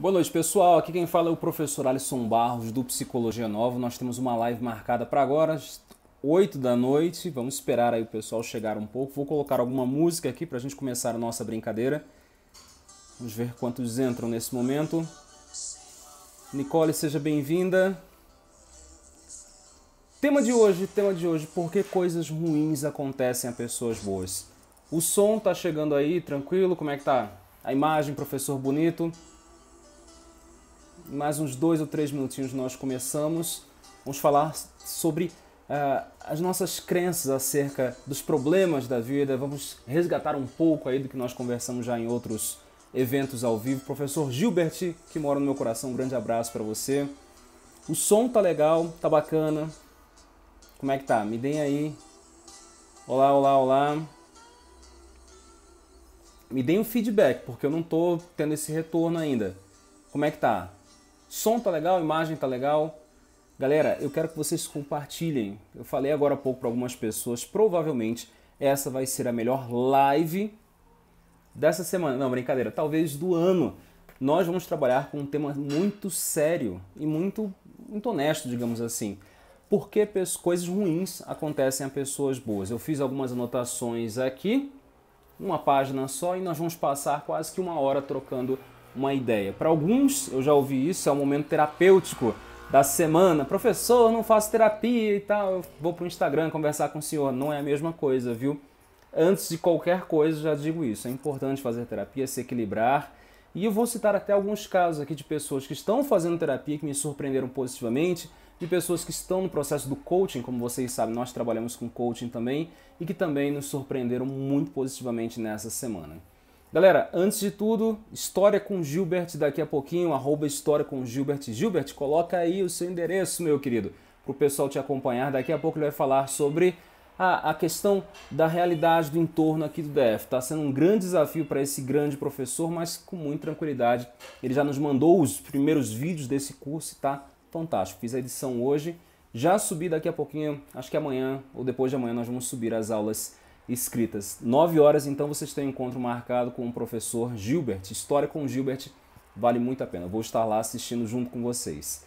Boa noite, pessoal. Aqui quem fala é o professor Alisson Barros, do Psicologia Nova. Nós temos uma live marcada para agora, às 8 da noite. Vamos esperar aí o pessoal chegar um pouco. Vou colocar alguma música aqui para a gente começar a nossa brincadeira. Vamos ver quantos entram nesse momento. Nicole, seja bem-vinda. Tema de hoje, tema de hoje, por que coisas ruins acontecem a pessoas boas? O som tá chegando aí, tranquilo? Como é que tá? A imagem, professor bonito? mais uns dois ou três minutinhos nós começamos. Vamos falar sobre uh, as nossas crenças acerca dos problemas da vida. Vamos resgatar um pouco aí do que nós conversamos já em outros eventos ao vivo. Professor Gilbert, que mora no meu coração, um grande abraço para você. O som tá legal, tá bacana. Como é que tá? Me deem aí. Olá, olá, olá. Me deem um feedback, porque eu não tô tendo esse retorno ainda. Como é que tá? Som tá legal, imagem tá legal. Galera, eu quero que vocês compartilhem. Eu falei agora há pouco para algumas pessoas, provavelmente essa vai ser a melhor live dessa semana. Não, brincadeira, talvez do ano. Nós vamos trabalhar com um tema muito sério e muito, muito honesto, digamos assim. Por que coisas ruins acontecem a pessoas boas? Eu fiz algumas anotações aqui, uma página só, e nós vamos passar quase que uma hora trocando uma ideia. Para alguns, eu já ouvi isso, é um momento terapêutico da semana. Professor, não faço terapia e tal, eu vou para o Instagram conversar com o senhor. Não é a mesma coisa, viu? Antes de qualquer coisa, já digo isso. É importante fazer terapia, se equilibrar. E eu vou citar até alguns casos aqui de pessoas que estão fazendo terapia que me surpreenderam positivamente, de pessoas que estão no processo do coaching, como vocês sabem, nós trabalhamos com coaching também, e que também nos surpreenderam muito positivamente nessa semana. Galera, antes de tudo, História com Gilbert daqui a pouquinho, arroba História com Gilbert. Gilbert, coloca aí o seu endereço, meu querido, para o pessoal te acompanhar. Daqui a pouco ele vai falar sobre a, a questão da realidade do entorno aqui do DF. Está sendo um grande desafio para esse grande professor, mas com muita tranquilidade. Ele já nos mandou os primeiros vídeos desse curso e tá fantástico. Fiz a edição hoje, já subi daqui a pouquinho, acho que amanhã ou depois de amanhã nós vamos subir as aulas escritas. 9 horas, então, vocês têm um encontro marcado com o professor Gilbert. História com Gilbert vale muito a pena. Vou estar lá assistindo junto com vocês.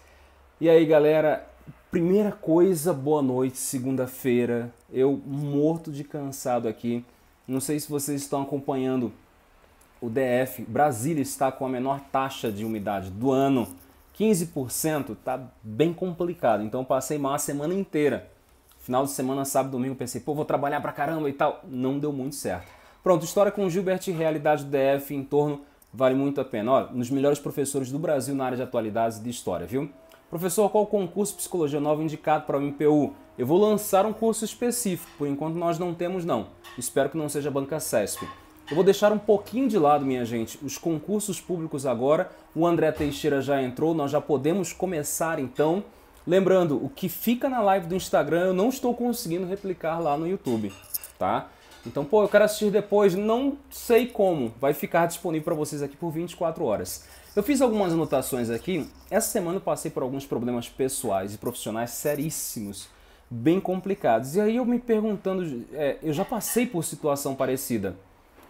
E aí, galera, primeira coisa, boa noite, segunda-feira. Eu morto de cansado aqui. Não sei se vocês estão acompanhando o DF. Brasília está com a menor taxa de umidade do ano. 15% tá bem complicado. Então passei mal a semana inteira Final de semana, sábado, domingo, pensei, pô, vou trabalhar pra caramba e tal. Não deu muito certo. Pronto, história com Gilbert e realidade do DF em torno vale muito a pena. Olha, nos melhores professores do Brasil na área de atualidades e de história, viu? Professor, qual concurso de psicologia nova indicado para o MPU? Eu vou lançar um curso específico, por enquanto nós não temos não. Espero que não seja banca CESP. Eu vou deixar um pouquinho de lado, minha gente, os concursos públicos agora. O André Teixeira já entrou, nós já podemos começar então Lembrando, o que fica na live do Instagram eu não estou conseguindo replicar lá no YouTube, tá? Então, pô, eu quero assistir depois, não sei como. Vai ficar disponível para vocês aqui por 24 horas. Eu fiz algumas anotações aqui. Essa semana eu passei por alguns problemas pessoais e profissionais seríssimos, bem complicados. E aí eu me perguntando, é, eu já passei por situação parecida.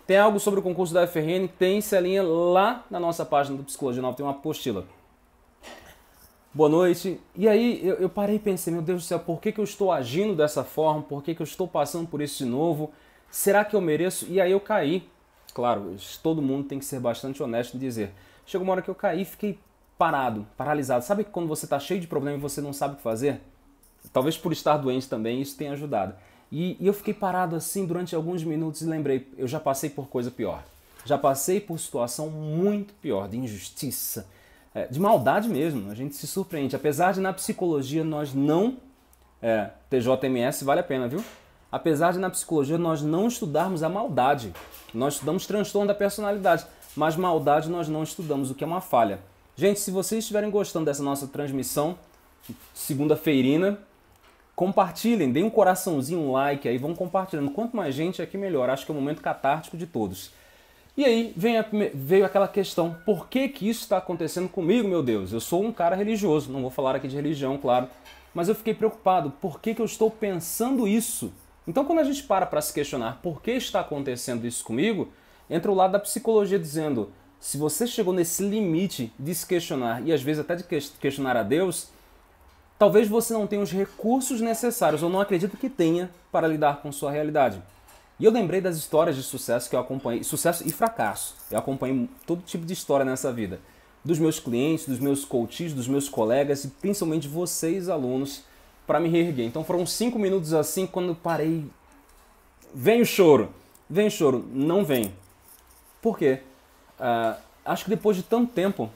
Tem algo sobre o concurso da FRN? Tem, Celinha, lá na nossa página do Psicologia Nova tem uma apostila boa noite. E aí eu, eu, parei e pensei, meu Deus do céu, por que, que eu estou agindo dessa forma? Por que, que eu estou passando por isso de novo? Será que eu mereço? E aí eu caí. Claro, todo mundo tem que ser bastante honesto e dizer. Chegou uma hora que eu caí e fiquei parado, paralisado. Sabe quando você está cheio de problema e você não sabe o que fazer? Talvez por estar doente também, isso tenha ajudado. E, e eu fiquei parado assim durante alguns minutos e lembrei, eu já passei por coisa pior. Já passei por situação muito pior, de injustiça, é, de maldade mesmo. A gente se surpreende. Apesar de na psicologia nós não. É, TJMS vale a pena, viu? Apesar de na psicologia nós não estudarmos a maldade. Nós estudamos transtorno da personalidade. Mas maldade nós não estudamos, o que é uma falha. Gente, se vocês estiverem gostando dessa nossa transmissão, segunda-feirina, compartilhem, deem um coraçãozinho, um like aí, vão compartilhando. Quanto mais gente aqui, é melhor. Acho que é o momento catártico de todos. E aí vem a, veio aquela questão: por que, que isso está acontecendo comigo, meu Deus? Eu sou um cara religioso, não vou falar aqui de religião, claro, mas eu fiquei preocupado: por que, que eu estou pensando isso? Então, quando a gente para para se questionar por que está acontecendo isso comigo, entra o lado da psicologia dizendo: se você chegou nesse limite de se questionar e às vezes até de questionar a Deus, talvez você não tenha os recursos necessários ou não acredito que tenha para lidar com sua realidade. E eu lembrei das histórias de sucesso que eu acompanhei, sucesso e fracasso. Eu acompanhei todo tipo de história nessa vida. Dos meus clientes, dos meus coaches, dos meus colegas e principalmente vocês, alunos, para me reerguer. Então foram cinco minutos assim quando eu parei. Vem o choro. Vem o choro. Não vem. Por quê? Uh, acho que depois de tanto tempo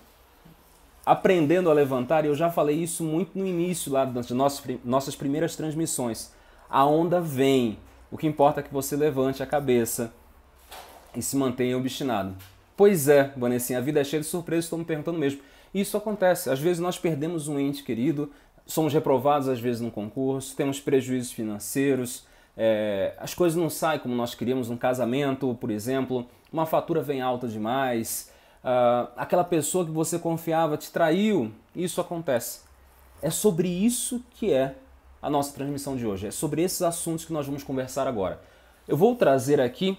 aprendendo a levantar, e eu já falei isso muito no início lá das nossas, nossas primeiras transmissões, a onda vem, o que importa é que você levante a cabeça e se mantenha obstinado. Pois é, Vanessinha, a vida é cheia de surpresas, estou me perguntando mesmo. Isso acontece. Às vezes nós perdemos um ente querido, somos reprovados às vezes no concurso, temos prejuízos financeiros, é, as coisas não saem como nós queríamos, um casamento, por exemplo, uma fatura vem alta demais, uh, aquela pessoa que você confiava te traiu, isso acontece. É sobre isso que é a nossa transmissão de hoje. É sobre esses assuntos que nós vamos conversar agora. Eu vou trazer aqui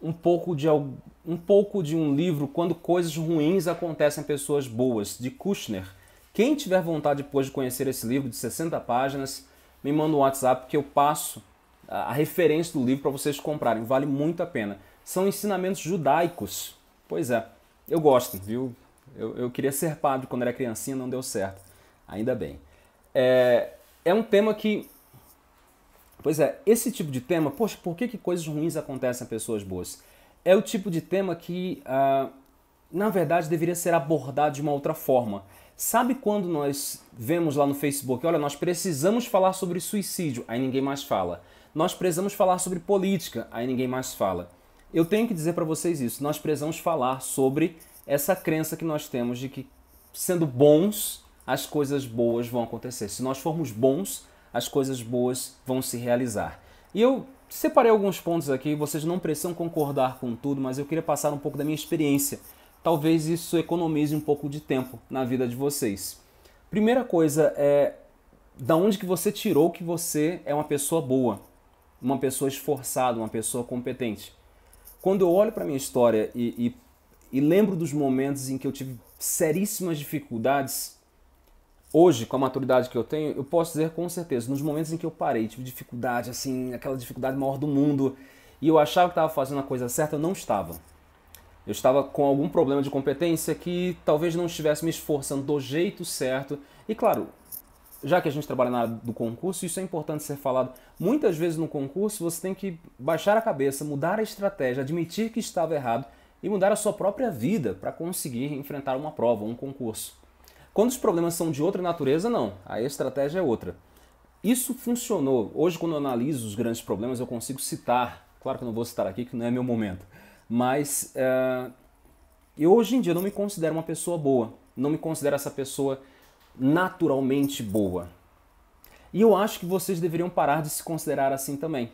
um pouco de um pouco de um livro quando coisas ruins acontecem a pessoas boas de Kushner. Quem tiver vontade depois de conhecer esse livro de 60 páginas, me manda um WhatsApp que eu passo a referência do livro para vocês comprarem. Vale muito a pena. São ensinamentos judaicos. Pois é, eu gosto, viu? Eu, eu queria ser padre quando era criancinha, não deu certo. Ainda bem. É, é um tema que. Pois é, esse tipo de tema, poxa, por que, que coisas ruins acontecem a pessoas boas? É o tipo de tema que, ah, na verdade, deveria ser abordado de uma outra forma. Sabe quando nós vemos lá no Facebook, olha, nós precisamos falar sobre suicídio, aí ninguém mais fala. Nós precisamos falar sobre política, aí ninguém mais fala. Eu tenho que dizer para vocês isso, nós precisamos falar sobre essa crença que nós temos de que sendo bons as coisas boas vão acontecer. Se nós formos bons, as coisas boas vão se realizar. E eu separei alguns pontos aqui, vocês não precisam concordar com tudo, mas eu queria passar um pouco da minha experiência. Talvez isso economize um pouco de tempo na vida de vocês. Primeira coisa é da onde que você tirou que você é uma pessoa boa, uma pessoa esforçada, uma pessoa competente. Quando eu olho para minha história e, e, e lembro dos momentos em que eu tive seríssimas dificuldades, Hoje, com a maturidade que eu tenho, eu posso dizer com certeza, nos momentos em que eu parei, tive dificuldade, assim, aquela dificuldade maior do mundo, e eu achava que estava fazendo a coisa certa, eu não estava. Eu estava com algum problema de competência que talvez não estivesse me esforçando do jeito certo. E claro, já que a gente trabalha na área do concurso, isso é importante ser falado. Muitas vezes no concurso você tem que baixar a cabeça, mudar a estratégia, admitir que estava errado e mudar a sua própria vida para conseguir enfrentar uma prova, um concurso. Quando os problemas são de outra natureza, não. a estratégia é outra. Isso funcionou. Hoje, quando eu analiso os grandes problemas, eu consigo citar. Claro que eu não vou citar aqui, que não é meu momento. Mas uh, eu hoje em dia não me considero uma pessoa boa. Não me considero essa pessoa naturalmente boa. E eu acho que vocês deveriam parar de se considerar assim também.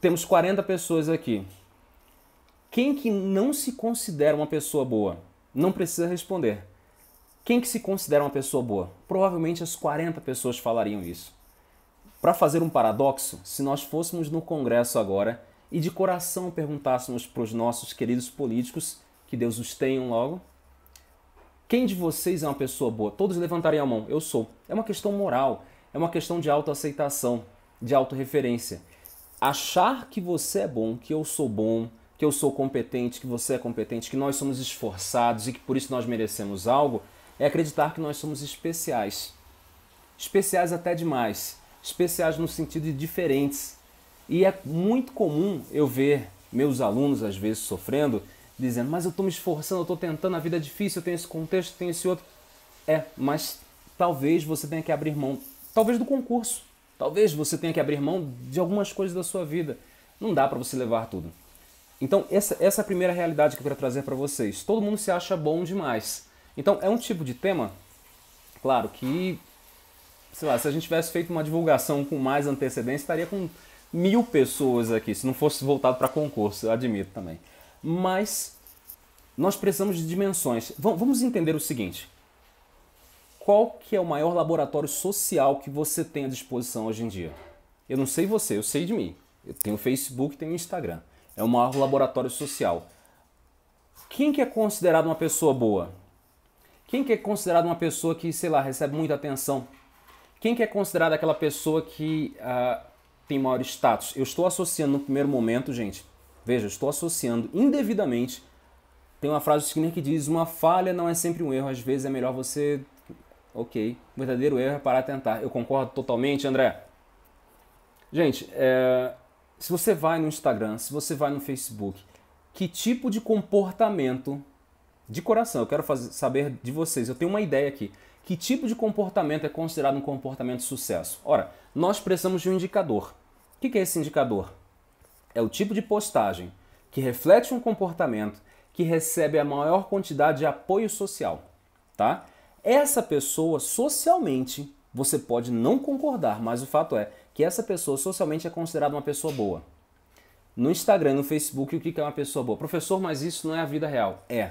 Temos 40 pessoas aqui. Quem que não se considera uma pessoa boa? Não precisa responder. Quem que se considera uma pessoa boa? Provavelmente as 40 pessoas falariam isso. Para fazer um paradoxo, se nós fôssemos no Congresso agora e de coração perguntássemos para os nossos queridos políticos, que Deus os tenha logo, quem de vocês é uma pessoa boa? Todos levantariam a mão. Eu sou. É uma questão moral, é uma questão de autoaceitação, de autorreferência. Achar que você é bom, que eu sou bom, que eu sou competente, que você é competente, que nós somos esforçados e que por isso nós merecemos algo, é acreditar que nós somos especiais. Especiais até demais. Especiais no sentido de diferentes. E é muito comum eu ver meus alunos, às vezes, sofrendo, dizendo: Mas eu estou me esforçando, eu estou tentando, a vida é difícil, eu tenho esse contexto, eu tenho esse outro. É, mas talvez você tenha que abrir mão, talvez do concurso. Talvez você tenha que abrir mão de algumas coisas da sua vida. Não dá para você levar tudo. Então, essa, essa é a primeira realidade que eu quero trazer para vocês. Todo mundo se acha bom demais. Então é um tipo de tema, claro, que, sei lá, se a gente tivesse feito uma divulgação com mais antecedência, estaria com mil pessoas aqui, se não fosse voltado para concurso, eu admito também. Mas nós precisamos de dimensões. Vamos entender o seguinte. Qual que é o maior laboratório social que você tem à disposição hoje em dia? Eu não sei você, eu sei de mim. Eu tenho Facebook, tenho Instagram. É o maior laboratório social. Quem que é considerado uma pessoa boa? Quem que é considerado uma pessoa que, sei lá, recebe muita atenção? Quem que é considerado aquela pessoa que uh, tem maior status? Eu estou associando no primeiro momento, gente. Veja, estou associando indevidamente. Tem uma frase do Skinner que diz: uma falha não é sempre um erro. Às vezes é melhor você, ok, o verdadeiro erro é parar de tentar. Eu concordo totalmente, André. Gente, é... se você vai no Instagram, se você vai no Facebook, que tipo de comportamento de coração, eu quero fazer, saber de vocês. Eu tenho uma ideia aqui. Que tipo de comportamento é considerado um comportamento de sucesso? Ora, nós precisamos de um indicador. O que é esse indicador? É o tipo de postagem que reflete um comportamento que recebe a maior quantidade de apoio social, tá? Essa pessoa socialmente, você pode não concordar, mas o fato é que essa pessoa socialmente é considerada uma pessoa boa. No Instagram, no Facebook, o que é uma pessoa boa? Professor, mas isso não é a vida real. É,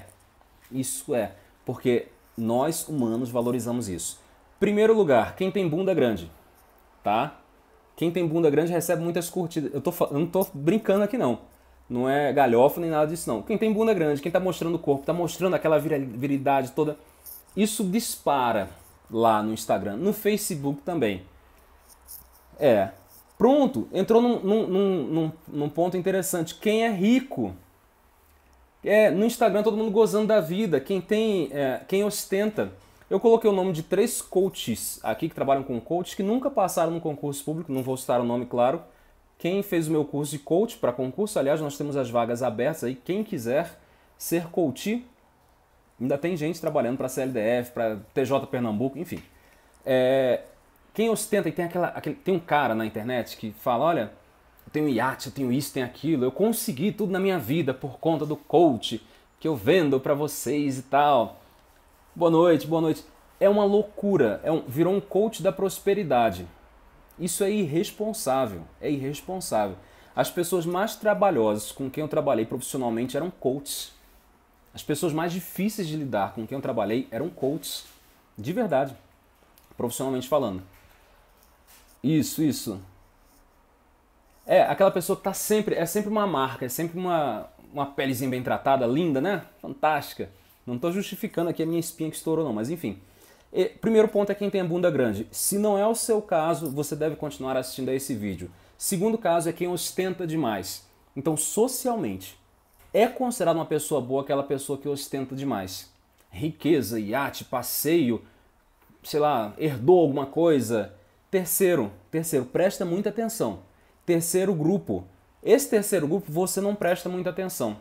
isso é, porque nós humanos valorizamos isso. Primeiro lugar, quem tem bunda grande, tá? Quem tem bunda grande recebe muitas curtidas. Eu, tô, eu não tô brincando aqui não. Não é galhofa nem nada disso não. Quem tem bunda grande, quem tá mostrando o corpo, tá mostrando aquela virilidade toda, isso dispara lá no Instagram, no Facebook também. É. Pronto, entrou num, num, num, num ponto interessante. Quem é rico é, no Instagram todo mundo gozando da vida, quem tem, é, quem ostenta. Eu coloquei o nome de três coaches aqui que trabalham com coaches que nunca passaram no concurso público, não vou citar o nome, claro. Quem fez o meu curso de coach para concurso, aliás, nós temos as vagas abertas aí, quem quiser ser coach, ainda tem gente trabalhando para a CLDF, para TJ Pernambuco, enfim. É, quem ostenta e tem aquela, aquele, tem um cara na internet que fala, olha, eu tenho iate, eu tenho isso, tenho aquilo, eu consegui tudo na minha vida por conta do coach que eu vendo para vocês e tal. Boa noite, boa noite. É uma loucura, é um, virou um coach da prosperidade. Isso é irresponsável, é irresponsável. As pessoas mais trabalhosas com quem eu trabalhei profissionalmente eram coaches. As pessoas mais difíceis de lidar com quem eu trabalhei eram coaches, de verdade, profissionalmente falando. Isso, isso. É, aquela pessoa que tá sempre, é sempre uma marca, é sempre uma, uma pelezinha bem tratada, linda, né? Fantástica. Não estou justificando aqui a minha espinha que estourou não, mas enfim. E, primeiro ponto é quem tem a bunda grande. Se não é o seu caso, você deve continuar assistindo a esse vídeo. Segundo caso é quem ostenta demais. Então, socialmente, é considerada uma pessoa boa aquela pessoa que ostenta demais. Riqueza, iate, passeio, sei lá, herdou alguma coisa. Terceiro, terceiro, presta muita atenção. Terceiro grupo. Esse terceiro grupo você não presta muita atenção.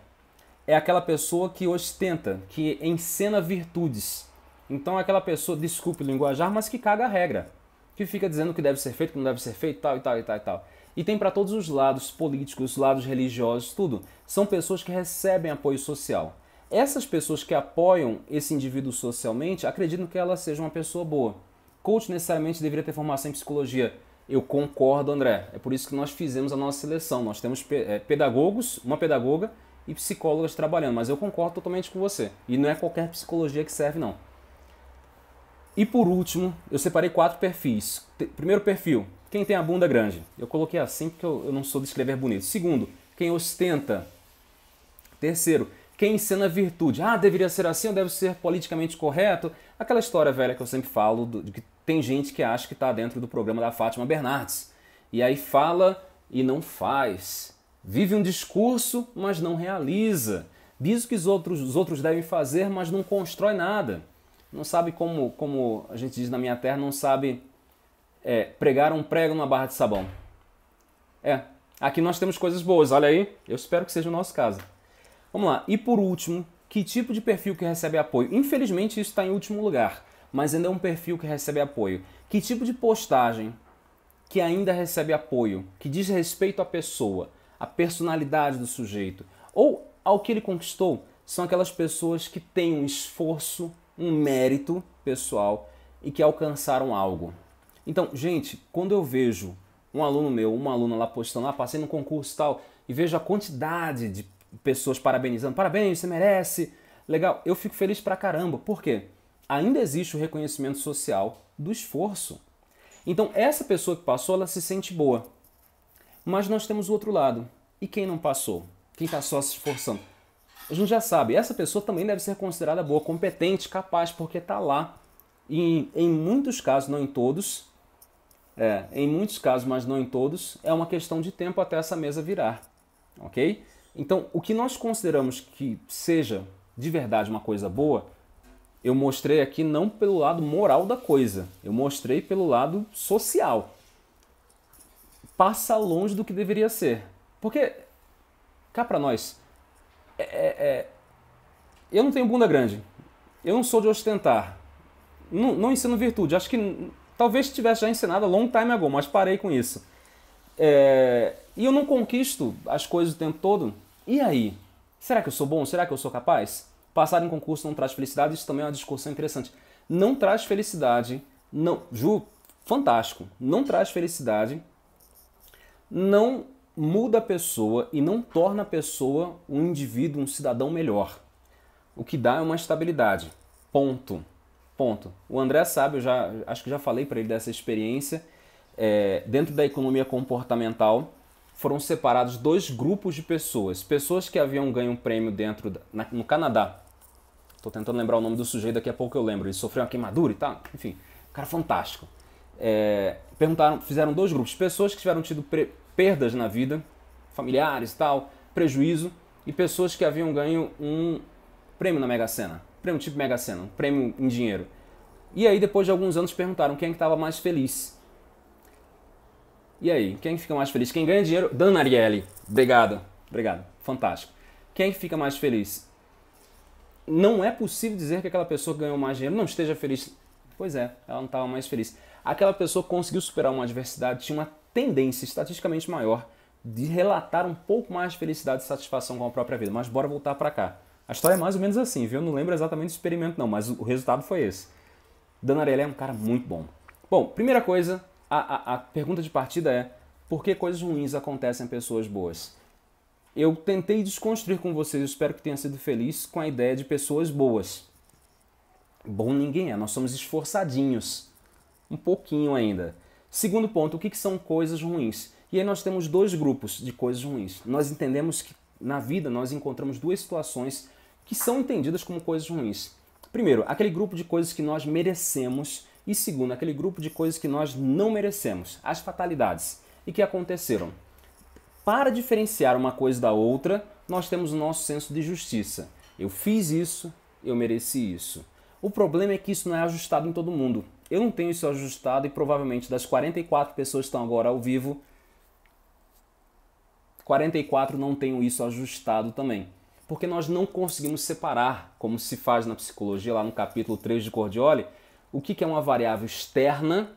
É aquela pessoa que ostenta, que encena virtudes. Então é aquela pessoa, desculpe o linguajar, mas que caga a regra. Que fica dizendo o que deve ser feito, o que não deve ser feito, tal e tal e tal e tal. E tem para todos os lados, políticos, lados religiosos, tudo. São pessoas que recebem apoio social. Essas pessoas que apoiam esse indivíduo socialmente acreditam que ela seja uma pessoa boa. Coach necessariamente deveria ter formação em psicologia, eu concordo, André. É por isso que nós fizemos a nossa seleção. Nós temos é, pedagogos, uma pedagoga e psicólogas trabalhando, mas eu concordo totalmente com você. E não é qualquer psicologia que serve, não. E por último, eu separei quatro perfis. Primeiro perfil, quem tem a bunda grande. Eu coloquei assim porque eu, eu não sou de escrever bonito. Segundo, quem ostenta. Terceiro, quem ensina virtude. Ah, deveria ser assim, ou deve ser politicamente correto. Aquela história velha que eu sempre falo, de que tem gente que acha que está dentro do programa da Fátima Bernardes. E aí fala e não faz. Vive um discurso, mas não realiza. Diz o que os outros, os outros devem fazer, mas não constrói nada. Não sabe como, como a gente diz na minha terra, não sabe é, pregar um prego numa barra de sabão. É, aqui nós temos coisas boas, olha aí. Eu espero que seja o nosso caso. Vamos lá. E por último, que tipo de perfil que recebe apoio? Infelizmente isso está em último lugar, mas ainda é um perfil que recebe apoio. Que tipo de postagem que ainda recebe apoio, que diz respeito à pessoa, à personalidade do sujeito ou ao que ele conquistou? São aquelas pessoas que têm um esforço, um mérito pessoal e que alcançaram algo. Então, gente, quando eu vejo um aluno meu, uma aluna lá postando, lá ah, passei no concurso tal, e vejo a quantidade de pessoas parabenizando, parabéns, você merece, legal. Eu fico feliz pra caramba. Por quê? Ainda existe o reconhecimento social do esforço. Então, essa pessoa que passou, ela se sente boa. Mas nós temos o outro lado. E quem não passou? Quem está só se esforçando? A gente já sabe, essa pessoa também deve ser considerada boa, competente, capaz, porque está lá. E em muitos casos, não em todos, é, em muitos casos, mas não em todos, é uma questão de tempo até essa mesa virar. Ok? Então, o que nós consideramos que seja de verdade uma coisa boa, eu mostrei aqui não pelo lado moral da coisa, eu mostrei pelo lado social. Passa longe do que deveria ser. Porque, cá pra nós, é, é, é eu não tenho bunda grande, eu não sou de ostentar, não, não ensino virtude, acho que talvez tivesse já ensinado a long time ago, mas parei com isso. É, e eu não conquisto as coisas o tempo todo, e aí? Será que eu sou bom? Será que eu sou capaz? Passar em concurso não traz felicidade, isso também é uma discussão interessante. Não traz felicidade, não, Ju, fantástico. Não traz felicidade, não muda a pessoa e não torna a pessoa um indivíduo, um cidadão melhor. O que dá é uma estabilidade. Ponto. Ponto. O André sabe, eu já acho que já falei para ele dessa experiência é, dentro da economia comportamental foram separados dois grupos de pessoas. Pessoas que haviam ganho um prêmio dentro da, na, no Canadá. Tô tentando lembrar o nome do sujeito, daqui a pouco eu lembro. Ele sofreu uma queimadura e tal. Enfim, cara fantástico. É, perguntaram, fizeram dois grupos. Pessoas que tiveram tido perdas na vida, familiares e tal, prejuízo. E pessoas que haviam ganho um prêmio na Mega Sena. Prêmio tipo Mega Sena, um prêmio em dinheiro. E aí, depois de alguns anos, perguntaram quem é estava mais feliz e aí, quem fica mais feliz? Quem ganha dinheiro? Dan Ariely. Obrigado. Obrigado. Fantástico. Quem fica mais feliz? Não é possível dizer que aquela pessoa que ganhou mais dinheiro não esteja feliz. Pois é, ela não estava mais feliz. Aquela pessoa conseguiu superar uma adversidade, tinha uma tendência estatisticamente maior de relatar um pouco mais de felicidade e satisfação com a própria vida. Mas bora voltar para cá. A história é mais ou menos assim, viu? Eu não lembro exatamente do experimento não, mas o resultado foi esse. Ariely é um cara muito bom. Bom, primeira coisa, a, a, a pergunta de partida é: por que coisas ruins acontecem a pessoas boas? Eu tentei desconstruir com vocês, espero que tenha sido feliz, com a ideia de pessoas boas. Bom ninguém é, nós somos esforçadinhos. Um pouquinho ainda. Segundo ponto, o que, que são coisas ruins? E aí nós temos dois grupos de coisas ruins. Nós entendemos que na vida nós encontramos duas situações que são entendidas como coisas ruins. Primeiro, aquele grupo de coisas que nós merecemos e segundo, aquele grupo de coisas que nós não merecemos, as fatalidades, e que aconteceram. Para diferenciar uma coisa da outra, nós temos o nosso senso de justiça. Eu fiz isso, eu mereci isso. O problema é que isso não é ajustado em todo mundo. Eu não tenho isso ajustado e provavelmente das 44 pessoas que estão agora ao vivo, 44 não tenho isso ajustado também. Porque nós não conseguimos separar, como se faz na psicologia, lá no capítulo 3 de Cordioli, o que, é uma variável externa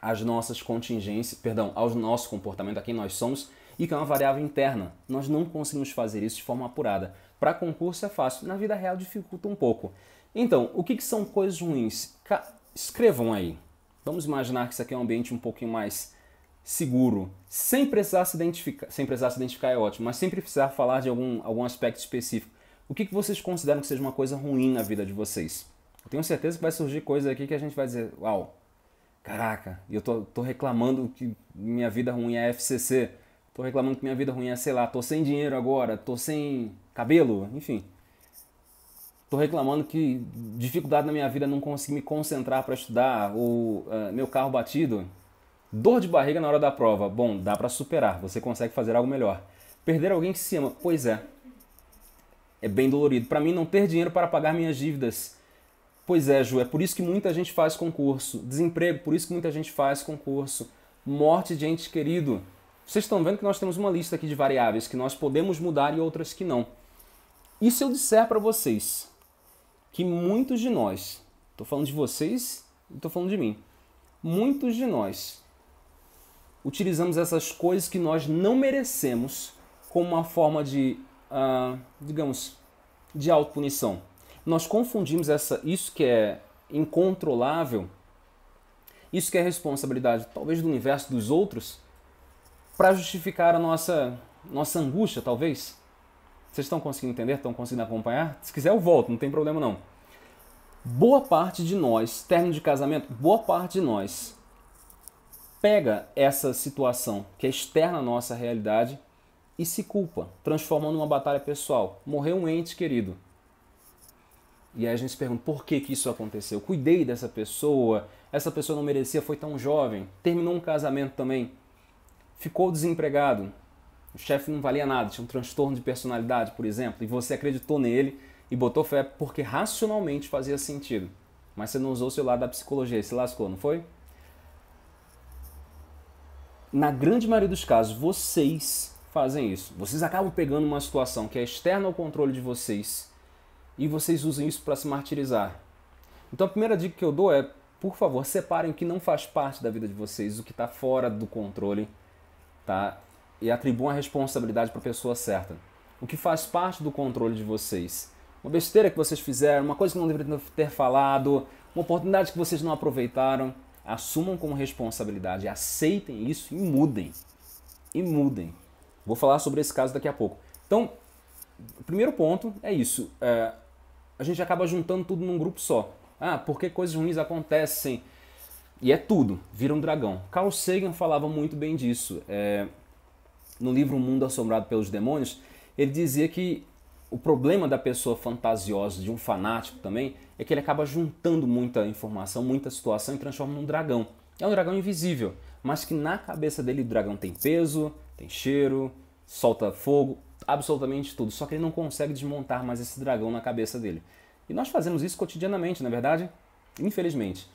às nossas contingências, perdão, ao nosso comportamento, a quem nós somos, e que é uma variável interna. Nós não conseguimos fazer isso de forma apurada. Para concurso é fácil, na vida real dificulta um pouco. Então, o que, que são coisas ruins? Ca Escrevam aí. Vamos imaginar que isso aqui é um ambiente um pouquinho mais seguro, sem precisar se identificar, sem precisar se identificar é ótimo, mas sem precisar falar de algum, algum aspecto específico. O que, que vocês consideram que seja uma coisa ruim na vida de vocês? tenho certeza que vai surgir coisa aqui que a gente vai dizer, uau, caraca, e eu tô, tô reclamando que minha vida ruim é FCC, tô reclamando que minha vida ruim é, sei lá, tô sem dinheiro agora, tô sem cabelo, enfim. Tô reclamando que dificuldade na minha vida não consegui me concentrar para estudar, ou uh, meu carro batido. Dor de barriga na hora da prova. Bom, dá para superar, você consegue fazer algo melhor. Perder alguém que se ama. Pois é. É bem dolorido. Para mim, não ter dinheiro para pagar minhas dívidas Pois é, Ju, é por isso que muita gente faz concurso. Desemprego, por isso que muita gente faz concurso. Morte de ente querido. Vocês estão vendo que nós temos uma lista aqui de variáveis que nós podemos mudar e outras que não. E se eu disser para vocês que muitos de nós, estou falando de vocês e estou falando de mim, muitos de nós utilizamos essas coisas que nós não merecemos como uma forma de, uh, digamos, de autopunição nós confundimos essa, isso que é incontrolável, isso que é responsabilidade, talvez do universo dos outros, para justificar a nossa, nossa angústia, talvez. Vocês estão conseguindo entender? Estão conseguindo acompanhar? Se quiser, eu volto, não tem problema não. Boa parte de nós, término de casamento, boa parte de nós pega essa situação que é externa à nossa realidade e se culpa, transformando numa batalha pessoal. Morreu um ente querido, e aí a gente se pergunta por que, que isso aconteceu? Cuidei dessa pessoa, essa pessoa não merecia, foi tão jovem, terminou um casamento também, ficou desempregado, o chefe não valia nada, tinha um transtorno de personalidade, por exemplo, e você acreditou nele e botou fé porque racionalmente fazia sentido. Mas você não usou o seu lado da psicologia, se lascou, não foi? Na grande maioria dos casos, vocês fazem isso. Vocês acabam pegando uma situação que é externa ao controle de vocês e vocês usem isso para se martirizar. Então a primeira dica que eu dou é, por favor, separem o que não faz parte da vida de vocês, o que está fora do controle, tá? E atribuam a responsabilidade para a pessoa certa. O que faz parte do controle de vocês? Uma besteira que vocês fizeram, uma coisa que não deveriam ter falado, uma oportunidade que vocês não aproveitaram. Assumam como responsabilidade, aceitem isso e mudem. E mudem. Vou falar sobre esse caso daqui a pouco. Então, o primeiro ponto é isso. É, a gente acaba juntando tudo num grupo só. Ah, porque coisas ruins acontecem? E é tudo, vira um dragão. Carl Sagan falava muito bem disso. É, no livro O Mundo Assombrado pelos Demônios, ele dizia que o problema da pessoa fantasiosa, de um fanático também, é que ele acaba juntando muita informação, muita situação e transforma num dragão. É um dragão invisível, mas que na cabeça dele o dragão tem peso, tem cheiro, solta fogo, absolutamente tudo, só que ele não consegue desmontar mais esse dragão na cabeça dele. E nós fazemos isso cotidianamente, na é verdade? Infelizmente.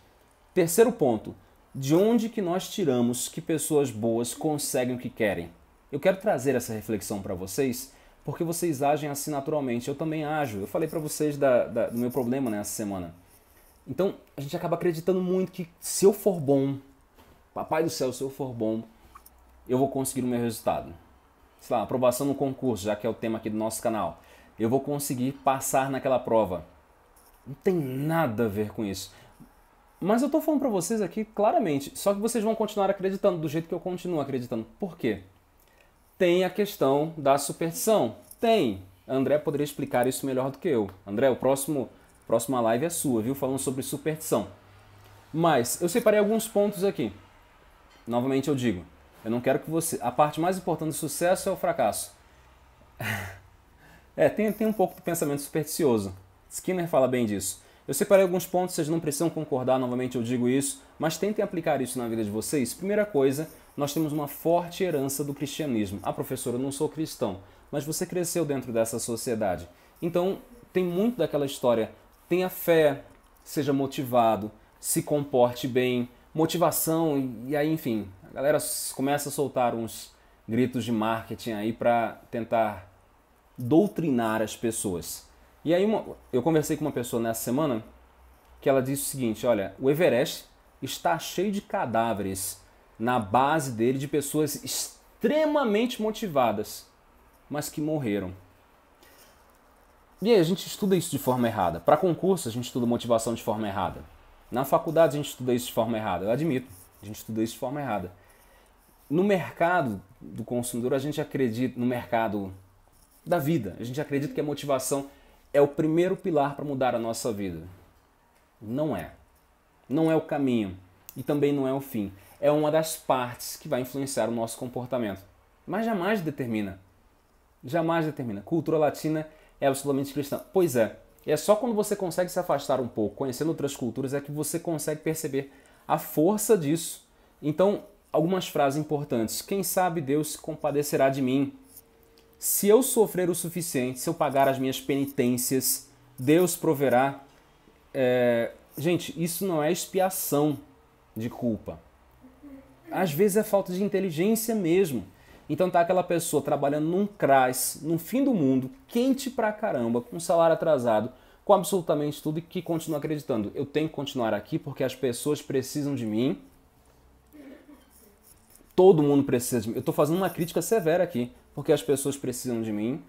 Terceiro ponto, de onde que nós tiramos que pessoas boas conseguem o que querem? Eu quero trazer essa reflexão para vocês, porque vocês agem assim naturalmente. Eu também ajo. Eu falei para vocês da, da, do meu problema nessa né, semana. Então, a gente acaba acreditando muito que se eu for bom, papai do céu, se eu for bom, eu vou conseguir o meu resultado sei lá, aprovação no concurso, já que é o tema aqui do nosso canal, eu vou conseguir passar naquela prova. Não tem nada a ver com isso. Mas eu estou falando para vocês aqui claramente, só que vocês vão continuar acreditando do jeito que eu continuo acreditando. Por quê? Tem a questão da superstição. Tem. André poderia explicar isso melhor do que eu. André, o próximo próxima live é sua, viu? Falando sobre superstição. Mas eu separei alguns pontos aqui. Novamente eu digo, eu não quero que você. A parte mais importante do sucesso é o fracasso. é, tem, tem um pouco do pensamento supersticioso. Skinner fala bem disso. Eu separei alguns pontos, vocês não precisam concordar, novamente eu digo isso, mas tentem aplicar isso na vida de vocês. Primeira coisa, nós temos uma forte herança do cristianismo. Ah, professora, eu não sou cristão, mas você cresceu dentro dessa sociedade. Então, tem muito daquela história. Tenha fé, seja motivado, se comporte bem, motivação e aí, enfim, a galera começa a soltar uns gritos de marketing aí para tentar doutrinar as pessoas. E aí uma, eu conversei com uma pessoa nessa semana que ela disse o seguinte, olha, o Everest está cheio de cadáveres na base dele de pessoas extremamente motivadas, mas que morreram. E aí, a gente estuda isso de forma errada. Para concurso, a gente estuda motivação de forma errada. Na faculdade a gente estuda isso de forma errada, eu admito, a gente estuda isso de forma errada. No mercado do consumidor, a gente acredita, no mercado da vida, a gente acredita que a motivação é o primeiro pilar para mudar a nossa vida. Não é. Não é o caminho e também não é o fim. É uma das partes que vai influenciar o nosso comportamento, mas jamais determina. Jamais determina. Cultura latina é absolutamente cristã. Pois é, e é só quando você consegue se afastar um pouco, conhecendo outras culturas, é que você consegue perceber a força disso. Então, algumas frases importantes. Quem sabe Deus se compadecerá de mim. Se eu sofrer o suficiente, se eu pagar as minhas penitências, Deus proverá. É... Gente, isso não é expiação de culpa. Às vezes é falta de inteligência mesmo. Então tá aquela pessoa trabalhando num CRAS, num fim do mundo, quente pra caramba, com salário atrasado, com absolutamente tudo e que continua acreditando. Eu tenho que continuar aqui porque as pessoas precisam de mim. Todo mundo precisa de mim. Eu estou fazendo uma crítica severa aqui, porque as pessoas precisam de mim,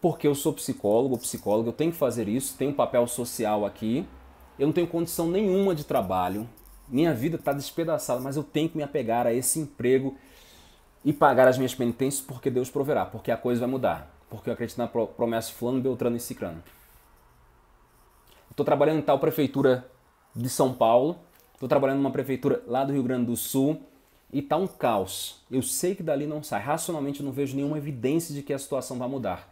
porque eu sou psicólogo, psicólogo, eu tenho que fazer isso, tenho um papel social aqui. Eu não tenho condição nenhuma de trabalho. Minha vida está despedaçada, mas eu tenho que me apegar a esse emprego e pagar as minhas penitências, porque Deus proverá, porque a coisa vai mudar, porque eu acredito na promessa fulano, beltrano e Cicrano Estou trabalhando em tal prefeitura de São Paulo, estou trabalhando numa prefeitura lá do Rio Grande do Sul, e tá um caos. Eu sei que dali não sai. Racionalmente eu não vejo nenhuma evidência de que a situação vai mudar.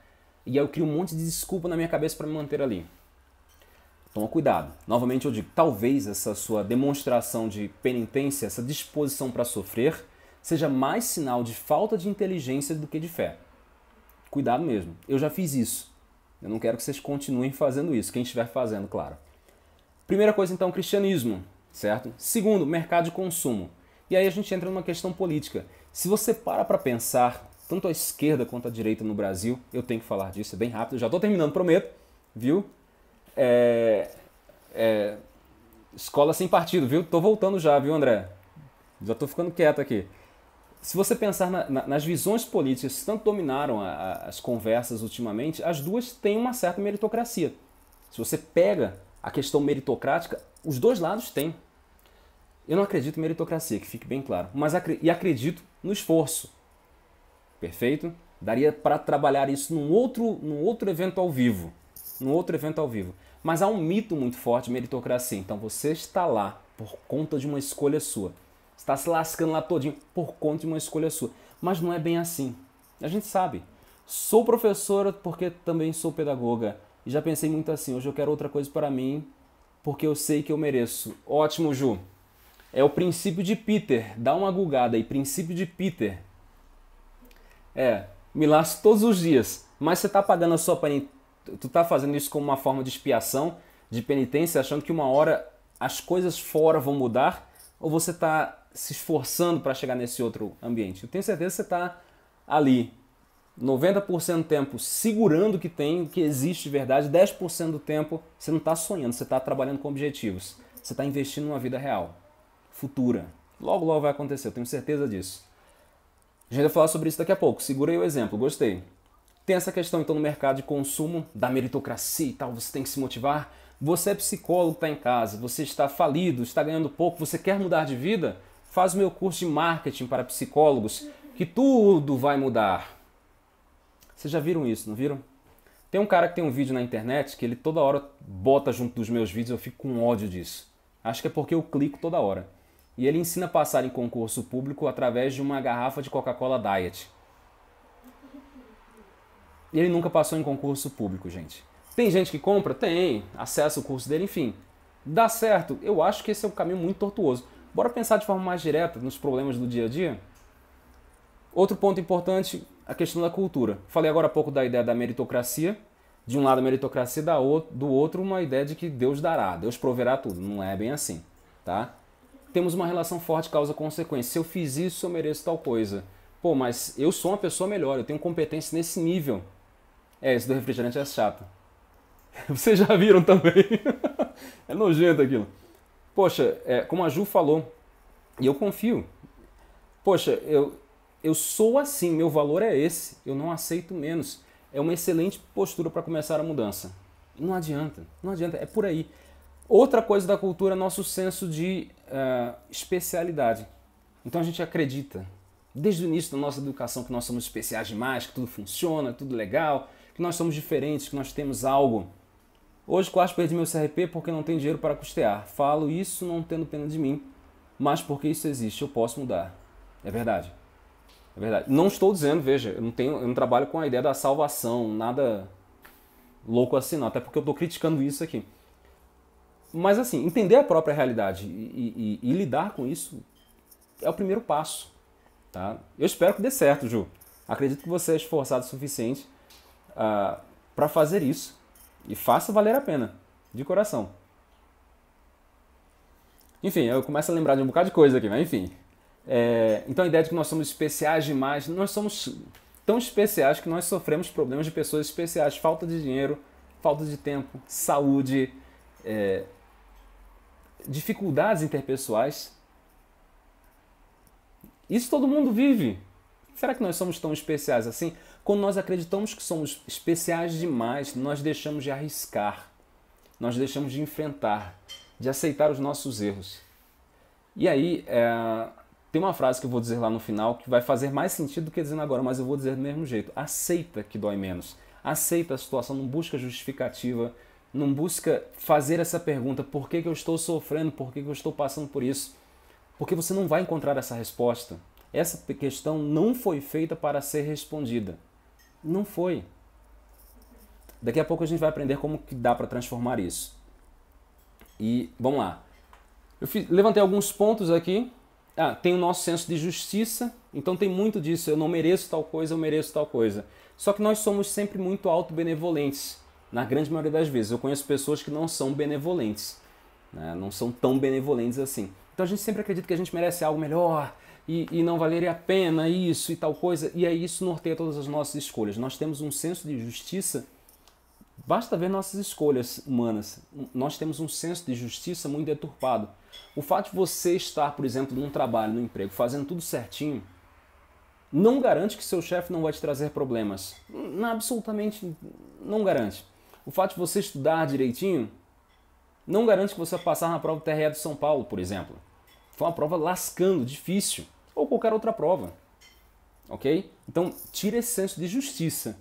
E aí eu crio um monte de desculpa na minha cabeça para me manter ali. Toma cuidado. Novamente eu digo, talvez essa sua demonstração de penitência, essa disposição para sofrer, seja mais sinal de falta de inteligência do que de fé. Cuidado mesmo. Eu já fiz isso. Eu não quero que vocês continuem fazendo isso, quem estiver fazendo, claro. Primeira coisa, então, cristianismo, certo? Segundo, mercado de consumo. E aí a gente entra numa questão política. Se você para para pensar, tanto a esquerda quanto a direita no Brasil, eu tenho que falar disso, é bem rápido, já estou terminando, prometo, viu? É, é, escola sem partido, viu? Tô voltando já, viu, André? Já tô ficando quieto aqui se você pensar na, na, nas visões políticas que tanto dominaram a, a, as conversas ultimamente, as duas têm uma certa meritocracia. Se você pega a questão meritocrática, os dois lados têm. Eu não acredito em meritocracia, que fique bem claro, mas acri e acredito no esforço. Perfeito? Daria para trabalhar isso num outro, num outro evento ao vivo, num outro evento ao vivo. Mas há um mito muito forte de meritocracia. Então você está lá por conta de uma escolha sua está se lascando lá todinho por conta de uma escolha sua. Mas não é bem assim. A gente sabe. Sou professora porque também sou pedagoga. E já pensei muito assim, hoje eu quero outra coisa para mim, porque eu sei que eu mereço. Ótimo, Ju. É o princípio de Peter. Dá uma gulgada aí, princípio de Peter. É, me lasco todos os dias. Mas você tá pagando a sua penitência. Tu tá fazendo isso como uma forma de expiação, de penitência, achando que uma hora as coisas fora vão mudar? Ou você tá se esforçando para chegar nesse outro ambiente. Eu tenho certeza que você está ali 90% do tempo segurando que tem, que existe de verdade, 10% do tempo você não está sonhando, você está trabalhando com objetivos. Você está investindo numa vida real, futura. Logo, logo vai acontecer, eu tenho certeza disso. A gente vai falar sobre isso daqui a pouco. Segura aí o exemplo, gostei. Tem essa questão então no mercado de consumo, da meritocracia e tal, você tem que se motivar. Você é psicólogo, está em casa, você está falido, está ganhando pouco, você quer mudar de vida? Faz o meu curso de marketing para psicólogos, que tudo vai mudar. Vocês já viram isso, não viram? Tem um cara que tem um vídeo na internet que ele toda hora bota junto dos meus vídeos, eu fico com ódio disso. Acho que é porque eu clico toda hora. E ele ensina a passar em concurso público através de uma garrafa de Coca-Cola Diet. E ele nunca passou em concurso público, gente. Tem gente que compra? Tem. Acessa o curso dele, enfim. Dá certo? Eu acho que esse é um caminho muito tortuoso. Bora pensar de forma mais direta nos problemas do dia a dia? Outro ponto importante, a questão da cultura. Falei agora há pouco da ideia da meritocracia. De um lado a meritocracia, do outro uma ideia de que Deus dará, Deus proverá tudo. Não é bem assim, tá? Temos uma relação forte causa-consequência. Se eu fiz isso, eu mereço tal coisa. Pô, mas eu sou uma pessoa melhor, eu tenho competência nesse nível. É, esse do refrigerante é chato. Vocês já viram também. é nojento aquilo poxa, é, como a Ju falou, e eu confio, poxa, eu, eu sou assim, meu valor é esse, eu não aceito menos. É uma excelente postura para começar a mudança. Não adianta, não adianta, é por aí. Outra coisa da cultura é nosso senso de uh, especialidade. Então a gente acredita, desde o início da nossa educação, que nós somos especiais demais, que tudo funciona, tudo legal, que nós somos diferentes, que nós temos algo. Hoje quase perdi meu CRP porque não tem dinheiro para custear. Falo isso não tendo pena de mim, mas porque isso existe, eu posso mudar. É verdade. É verdade. Não estou dizendo, veja, eu não, tenho, eu não trabalho com a ideia da salvação, nada louco assim, não. Até porque eu estou criticando isso aqui. Mas assim, entender a própria realidade e, e, e lidar com isso é o primeiro passo. Tá? Eu espero que dê certo, Ju. Acredito que você é esforçado o suficiente uh, ah, para fazer isso. E faça valer a pena, de coração. Enfim, eu começo a lembrar de um bocado de coisa aqui, mas enfim. É, então a ideia é de que nós somos especiais demais, nós somos tão especiais que nós sofremos problemas de pessoas especiais, falta de dinheiro, falta de tempo, saúde, é, dificuldades interpessoais. Isso todo mundo vive. Será que nós somos tão especiais assim? Quando nós acreditamos que somos especiais demais, nós deixamos de arriscar, nós deixamos de enfrentar, de aceitar os nossos erros. E aí, é... tem uma frase que eu vou dizer lá no final que vai fazer mais sentido do que dizendo agora, mas eu vou dizer do mesmo jeito. Aceita que dói menos. Aceita a situação, não busca justificativa, não busca fazer essa pergunta: por que, que eu estou sofrendo, por que, que eu estou passando por isso? Porque você não vai encontrar essa resposta. Essa questão não foi feita para ser respondida. Não foi. Daqui a pouco a gente vai aprender como que dá para transformar isso. E vamos lá. Eu fiz, levantei alguns pontos aqui. Ah, tem o nosso senso de justiça, então tem muito disso. Eu não mereço tal coisa, eu mereço tal coisa. Só que nós somos sempre muito benevolentes, na grande maioria das vezes. Eu conheço pessoas que não são benevolentes, né? não são tão benevolentes assim. Então a gente sempre acredita que a gente merece algo melhor, e, e, não valeria a pena isso e tal coisa. E é isso norteia todas as nossas escolhas. Nós temos um senso de justiça. Basta ver nossas escolhas humanas. Nós temos um senso de justiça muito deturpado. O fato de você estar, por exemplo, num trabalho, num emprego, fazendo tudo certinho, não garante que seu chefe não vai te trazer problemas. Não, absolutamente não garante. O fato de você estudar direitinho não garante que você vai passar na prova do TRE de São Paulo, por exemplo. Foi uma prova lascando, difícil ou qualquer outra prova. Ok? Então, tira esse senso de justiça.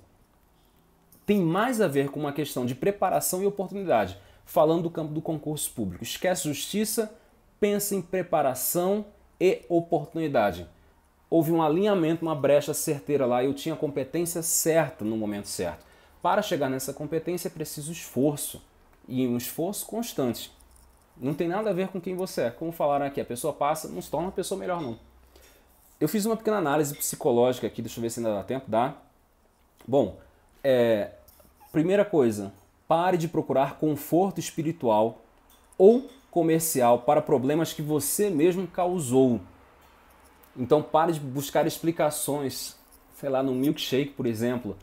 Tem mais a ver com uma questão de preparação e oportunidade. Falando do campo do concurso público, esquece justiça, pensa em preparação e oportunidade. Houve um alinhamento, uma brecha certeira lá, eu tinha a competência certa no momento certo. Para chegar nessa competência é preciso esforço e um esforço constante. Não tem nada a ver com quem você é. Como falaram aqui, a pessoa passa, não se torna uma pessoa melhor não eu fiz uma pequena análise psicológica aqui, deixa eu ver se ainda dá tempo, dá? Bom, é, primeira coisa, pare de procurar conforto espiritual ou comercial para problemas que você mesmo causou. Então pare de buscar explicações, sei lá, no milkshake, por exemplo,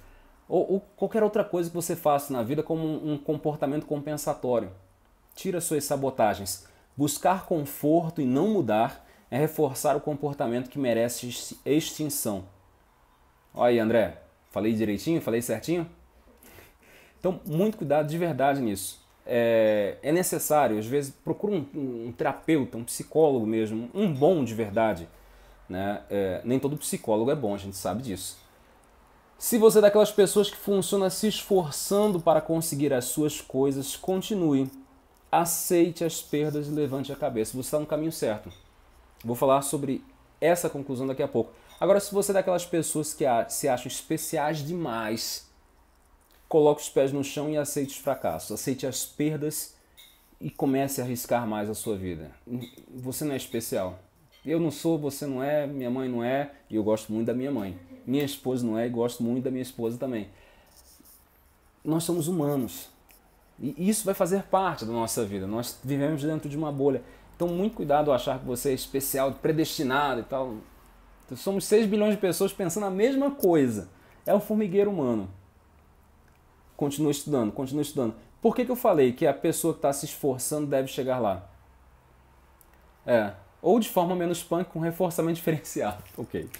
ou, ou, qualquer outra coisa que você faça na vida como um, um comportamento compensatório. Tira suas sabotagens. Buscar conforto e não mudar é reforçar o comportamento que merece extinção. Olha aí, André, falei direitinho? Falei certinho? Então, muito cuidado de verdade nisso. É, é necessário, às vezes, procura um, um, terapeuta, um psicólogo mesmo, um bom de verdade. Né? É, nem todo psicólogo é bom, a gente sabe disso. Se você é daquelas pessoas que funciona se esforçando para conseguir as suas coisas, continue. Aceite as perdas e levante a cabeça. Você está no caminho certo. Vou falar sobre essa conclusão daqui a pouco. Agora, se você é daquelas pessoas que se acham especiais demais, coloque os pés no chão e aceite os fracassos, aceite as perdas e comece a arriscar mais a sua vida. Você não é especial. Eu não sou, você não é, minha mãe não é, e eu gosto muito da minha mãe. Minha esposa não é, e gosto muito da minha esposa também. Nós somos humanos. E isso vai fazer parte da nossa vida. Nós vivemos dentro de uma bolha. Então, muito cuidado ao achar que você é especial, predestinado e tal. Então, somos 6 bilhões de pessoas pensando a mesma coisa. É o formigueiro humano. Continua estudando, continua estudando. Por que, que eu falei que a pessoa que está se esforçando deve chegar lá? É, ou de forma menos punk com reforçamento diferenciado. Ok,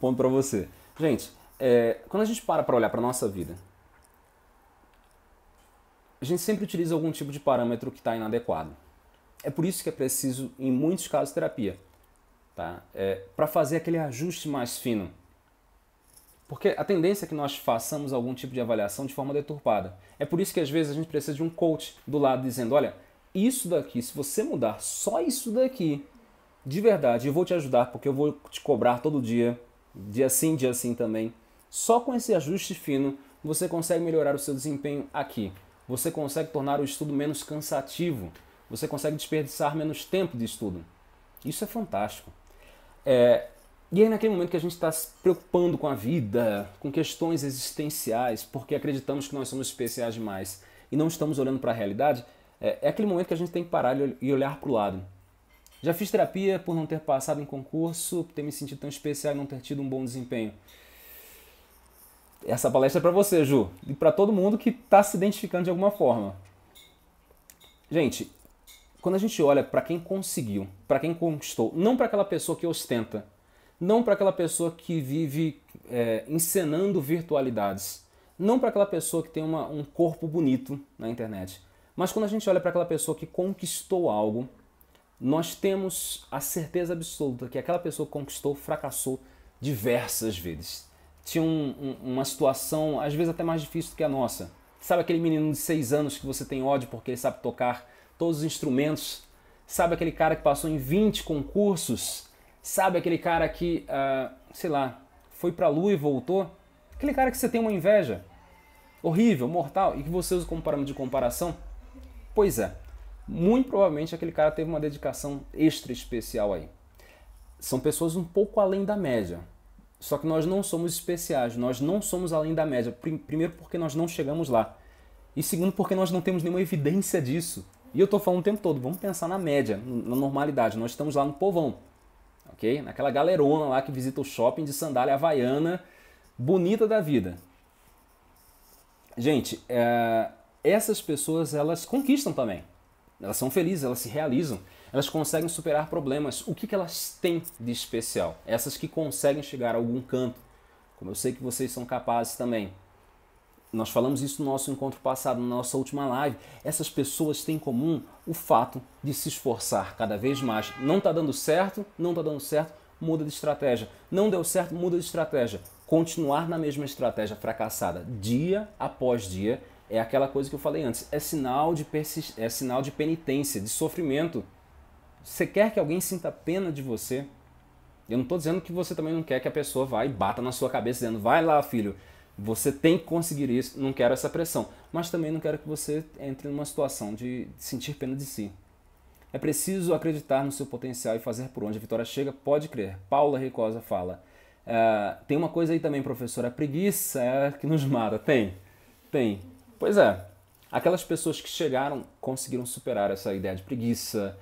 ponto para você. Gente, é, quando a gente para para olhar para nossa vida, a gente sempre utiliza algum tipo de parâmetro que está inadequado. É por isso que é preciso, em muitos casos, terapia. Tá? É, para fazer aquele ajuste mais fino. Porque a tendência é que nós façamos algum tipo de avaliação de forma deturpada. É por isso que às vezes a gente precisa de um coach do lado dizendo: olha, isso daqui, se você mudar só isso daqui, de verdade, eu vou te ajudar porque eu vou te cobrar todo dia, dia sim, dia sim também. Só com esse ajuste fino você consegue melhorar o seu desempenho aqui. Você consegue tornar o estudo menos cansativo você consegue desperdiçar menos tempo de estudo. Isso é fantástico. É, e aí, naquele momento que a gente está se preocupando com a vida, com questões existenciais, porque acreditamos que nós somos especiais demais e não estamos olhando para a realidade, é, é, aquele momento que a gente tem que parar e olhar para o lado. Já fiz terapia por não ter passado em concurso, por ter me sentido tão especial e não ter tido um bom desempenho. Essa palestra é para você, Ju, e para todo mundo que está se identificando de alguma forma. Gente, quando a gente olha para quem conseguiu, para quem conquistou, não para aquela pessoa que ostenta, não para aquela pessoa que vive é, encenando virtualidades, não para aquela pessoa que tem uma, um corpo bonito na internet, mas quando a gente olha para aquela pessoa que conquistou algo, nós temos a certeza absoluta que aquela pessoa que conquistou fracassou diversas vezes. Tinha um, um, uma situação, às vezes até mais difícil do que a nossa. Sabe aquele menino de seis anos que você tem ódio porque ele sabe tocar todos os instrumentos, sabe aquele cara que passou em 20 concursos, sabe aquele cara que, ah, sei lá, foi pra lua e voltou, aquele cara que você tem uma inveja horrível, mortal, e que você usa como parâmetro de comparação? Pois é, muito provavelmente aquele cara teve uma dedicação extra especial aí. São pessoas um pouco além da média. Só que nós não somos especiais, nós não somos além da média. Primeiro, porque nós não chegamos lá. E segundo, porque nós não temos nenhuma evidência disso. E eu estou falando o tempo todo, vamos pensar na média, na normalidade. Nós estamos lá no povão, ok? Naquela galerona lá que visita o shopping de sandália havaiana, bonita da vida. Gente, é, essas pessoas elas conquistam também. Elas são felizes, elas se realizam, elas conseguem superar problemas. O que, que elas têm de especial? Essas que conseguem chegar a algum canto. Como eu sei que vocês são capazes também nós falamos isso no nosso encontro passado, na nossa última live. Essas pessoas têm em comum o fato de se esforçar cada vez mais. Não está dando certo, não está dando certo, muda de estratégia. Não deu certo, muda de estratégia. Continuar na mesma estratégia fracassada dia após dia é aquela coisa que eu falei antes. É sinal de, persist... é sinal de penitência, de sofrimento. Você quer que alguém sinta pena de você? Eu não estou dizendo que você também não quer que a pessoa vá e bata na sua cabeça dizendo, vai lá, filho, você tem que conseguir isso, não quero essa pressão. Mas também não quero que você entre numa situação de sentir pena de si. É preciso acreditar no seu potencial e fazer por onde a vitória chega, pode crer. Paula Ricosa fala. Uh, tem uma coisa aí também, professor, a preguiça é que nos mata. Tem, tem. Pois é, aquelas pessoas que chegaram conseguiram superar essa ideia de preguiça,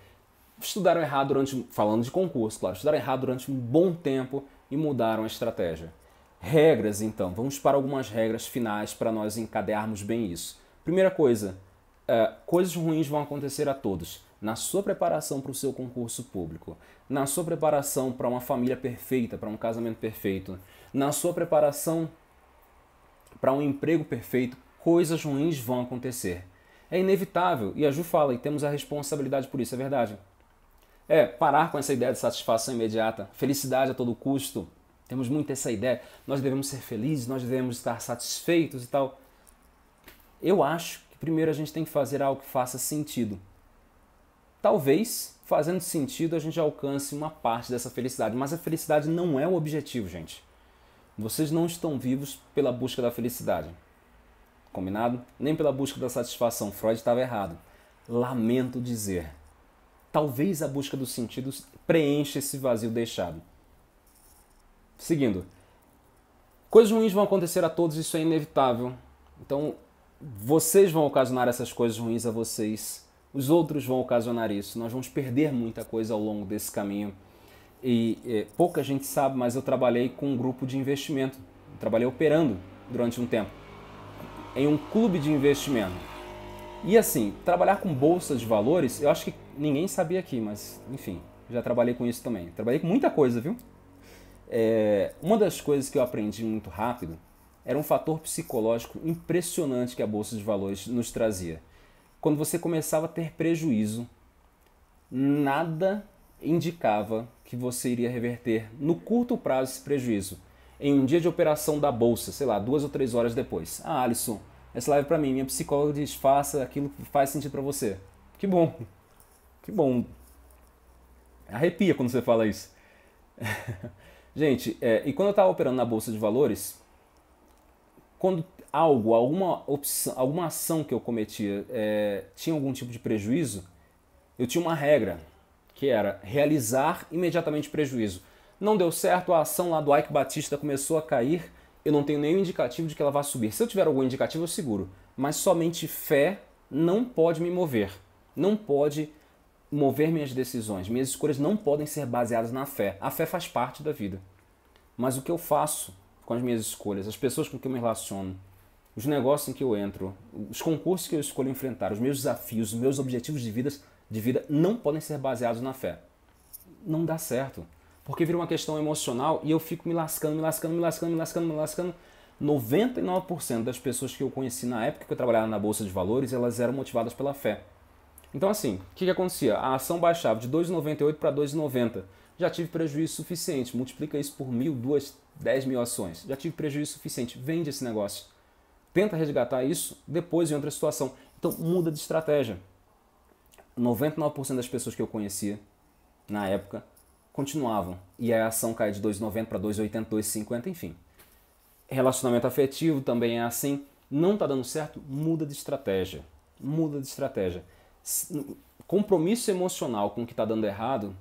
estudaram errado durante, falando de concurso, claro, estudaram errado durante um bom tempo e mudaram a estratégia. Regras, então. Vamos para algumas regras finais para nós encadearmos bem isso. Primeira coisa, é, coisas ruins vão acontecer a todos. Na sua preparação para o seu concurso público, na sua preparação para uma família perfeita, para um casamento perfeito, na sua preparação para um emprego perfeito, coisas ruins vão acontecer. É inevitável, e a Ju fala, e temos a responsabilidade por isso, é verdade. É, parar com essa ideia de satisfação imediata, felicidade a todo custo, temos muito essa ideia, nós devemos ser felizes, nós devemos estar satisfeitos e tal. Eu acho que primeiro a gente tem que fazer algo que faça sentido. Talvez, fazendo sentido, a gente alcance uma parte dessa felicidade, mas a felicidade não é o objetivo, gente. Vocês não estão vivos pela busca da felicidade. Combinado? Nem pela busca da satisfação. Freud estava errado. Lamento dizer. Talvez a busca do sentido preencha esse vazio deixado. Seguindo. Coisas ruins vão acontecer a todos, isso é inevitável. Então, vocês vão ocasionar essas coisas ruins a vocês. Os outros vão ocasionar isso. Nós vamos perder muita coisa ao longo desse caminho. E é, pouca gente sabe, mas eu trabalhei com um grupo de investimento. Eu trabalhei operando durante um tempo em um clube de investimento. E assim, trabalhar com bolsa de valores, eu acho que ninguém sabia aqui, mas enfim, já trabalhei com isso também. Trabalhei com muita coisa, viu? É, uma das coisas que eu aprendi muito rápido era um fator psicológico impressionante que a bolsa de valores nos trazia. Quando você começava a ter prejuízo, nada indicava que você iria reverter no curto prazo esse prejuízo. Em um dia de operação da bolsa, sei lá, duas ou três horas depois. Ah, Alisson, essa live é para mim, minha psicóloga diz: faça aquilo que faz sentido para você. Que bom, que bom. Arrepia quando você fala isso. Gente, é, e quando eu estava operando na Bolsa de Valores, quando algo, alguma opção, alguma ação que eu cometia é, tinha algum tipo de prejuízo, eu tinha uma regra, que era realizar imediatamente prejuízo. Não deu certo, a ação lá do Ike Batista começou a cair, eu não tenho nenhum indicativo de que ela vá subir. Se eu tiver algum indicativo, eu seguro. Mas somente fé não pode me mover, não pode mover minhas decisões. Minhas escolhas não podem ser baseadas na fé. A fé faz parte da vida. Mas o que eu faço com as minhas escolhas, as pessoas com quem eu me relaciono, os negócios em que eu entro, os concursos que eu escolho enfrentar, os meus desafios, os meus objetivos de vida, de vida não podem ser baseados na fé. Não dá certo. Porque vira uma questão emocional e eu fico me lascando, me lascando, me lascando, me lascando, me lascando. 99% das pessoas que eu conheci na época que eu trabalhava na bolsa de valores, elas eram motivadas pela fé. Então, assim, o que, que acontecia? A ação baixava de 2,98 para 2,90. Já tive prejuízo suficiente. Multiplica isso por mil, duas, dez mil ações. Já tive prejuízo suficiente. Vende esse negócio. Tenta resgatar isso depois em outra situação. Então, muda de estratégia. 99% das pessoas que eu conhecia na época continuavam. E a ação cai de 2,90 para 2,80, 2,50, enfim. Relacionamento afetivo também é assim. Não está dando certo, muda de estratégia. Muda de estratégia compromisso emocional com o que está dando errado,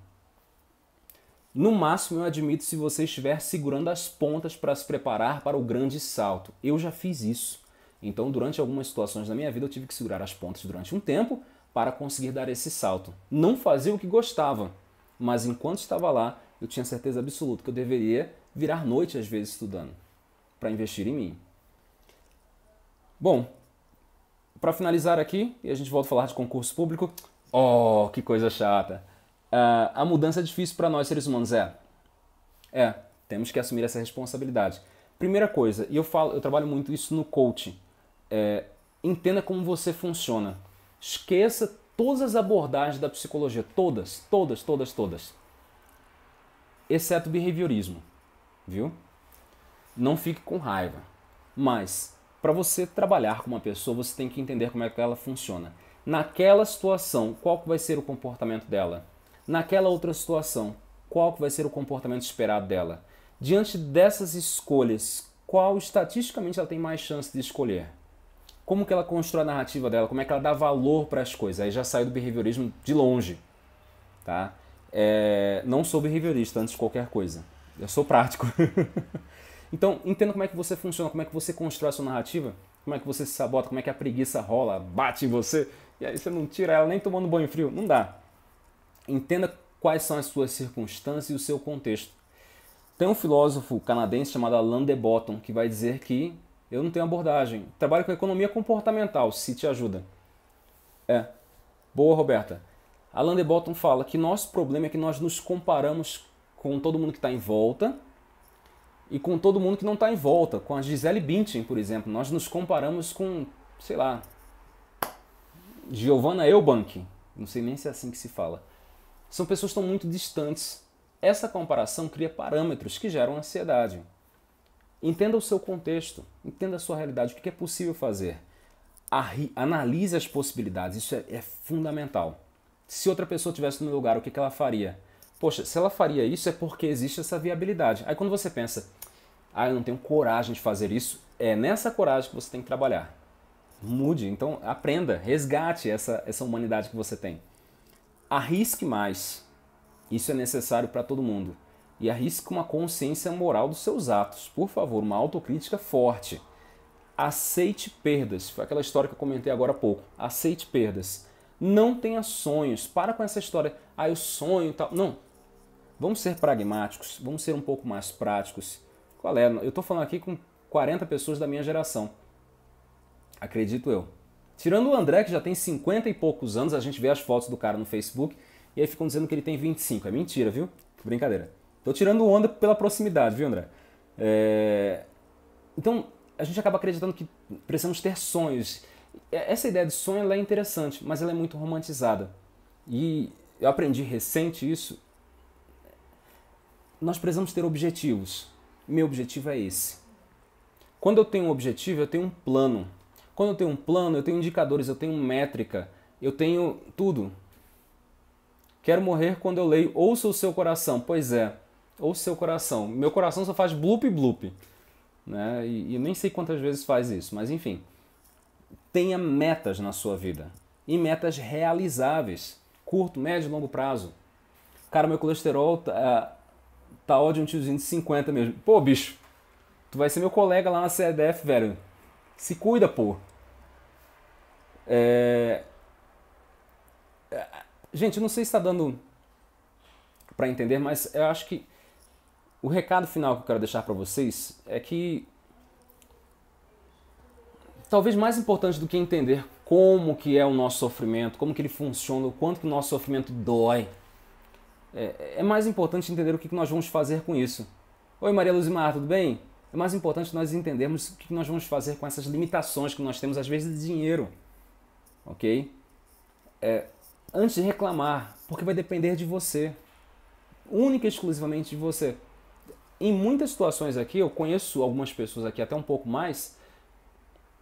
no máximo eu admito se você estiver segurando as pontas para se preparar para o grande salto. Eu já fiz isso. Então, durante algumas situações da minha vida, eu tive que segurar as pontas durante um tempo para conseguir dar esse salto. Não fazia o que gostava, mas enquanto estava lá, eu tinha certeza absoluta que eu deveria virar noite às vezes estudando para investir em mim. Bom, para finalizar aqui, e a gente volta a falar de concurso público. Oh, que coisa chata. Uh, a mudança é difícil para nós seres humanos, é. É, temos que assumir essa responsabilidade. Primeira coisa, e eu falo, eu trabalho muito isso no coaching. É, entenda como você funciona. Esqueça todas as abordagens da psicologia, todas, todas, todas, todas. Exceto o behaviorismo, viu? Não fique com raiva. Mas para você trabalhar com uma pessoa, você tem que entender como é que ela funciona. Naquela situação, qual vai ser o comportamento dela? Naquela outra situação, qual vai ser o comportamento esperado dela? Diante dessas escolhas, qual estatisticamente ela tem mais chance de escolher? Como que ela constrói a narrativa dela? Como é que ela dá valor para as coisas? Aí já saiu do behaviorismo de longe, tá? É, não sou behaviorista antes de qualquer coisa. Eu sou prático. Então, entenda como é que você funciona, como é que você constrói a sua narrativa, como é que você se sabota, como é que a preguiça rola, bate em você, e aí você não tira ela nem tomando banho frio. Não dá. Entenda quais são as suas circunstâncias e o seu contexto. Tem um filósofo canadense chamado Alain de Botton que vai dizer que eu não tenho abordagem. Trabalho com economia comportamental, se te ajuda. É. Boa, Roberta. Alain de Botton fala que nosso problema é que nós nos comparamos com todo mundo que está em volta e com todo mundo que não está em volta. Com a Gisele Bündchen, por exemplo, nós nos comparamos com, sei lá, Giovanna Eubank. Não sei nem se é assim que se fala. São pessoas que estão muito distantes. Essa comparação cria parâmetros que geram ansiedade. Entenda o seu contexto, entenda a sua realidade, o que é possível fazer. Analise as possibilidades, isso é, é fundamental. Se outra pessoa estivesse no meu lugar, o que, que ela faria? poxa, se ela faria isso é porque existe essa viabilidade. Aí quando você pensa, ah, eu não tenho coragem de fazer isso, é nessa coragem que você tem que trabalhar. Mude, então aprenda, resgate essa, essa humanidade que você tem. Arrisque mais. Isso é necessário para todo mundo. E arrisque uma consciência moral dos seus atos. Por favor, uma autocrítica forte. Aceite perdas. Foi aquela história que eu comentei agora há pouco. Aceite perdas. Não tenha sonhos. Para com essa história ah, eu sonho e tal. Não. Vamos ser pragmáticos, vamos ser um pouco mais práticos. Qual é? Eu estou falando aqui com 40 pessoas da minha geração. Acredito eu. Tirando o André, que já tem 50 e poucos anos, a gente vê as fotos do cara no Facebook e aí ficam dizendo que ele tem 25. É mentira, viu? Brincadeira. Tô tirando onda pela proximidade, viu, André? É... Então, a gente acaba acreditando que precisamos ter sonhos. Essa ideia de sonho é interessante, mas ela é muito romantizada. E eu aprendi recente isso. Nós precisamos ter objetivos. Meu objetivo é esse. Quando eu tenho um objetivo, eu tenho um plano. Quando eu tenho um plano, eu tenho indicadores, eu tenho métrica, eu tenho tudo. Quero morrer quando eu leio Ouça o seu coração. Pois é, ouça o seu coração. Meu coração só faz bloop bloop. Né? E, e nem sei quantas vezes faz isso, mas enfim. Tenha metas na sua vida e metas realizáveis curto, médio e longo prazo. Cara, meu colesterol tá, é, tá ó de um tiozinho de 50 mesmo. Pô, bicho, tu vai ser meu colega lá na CDF, velho. Se cuida, pô. É, é... Gente, eu não sei se tá dando para entender, mas eu acho que o recado final que eu quero deixar para vocês é que talvez mais importante do que entender como que é o nosso sofrimento, como que ele funciona, o quanto que o nosso sofrimento dói, é, é mais importante entender o que, que nós vamos fazer com isso. Oi Maria Luzimar, tudo bem? É mais importante nós entendermos o que, que nós vamos fazer com essas limitações que nós temos, às vezes, de dinheiro, ok? É, antes de reclamar, porque vai depender de você, única e exclusivamente de você. Em muitas situações aqui, eu conheço algumas pessoas aqui até um pouco mais,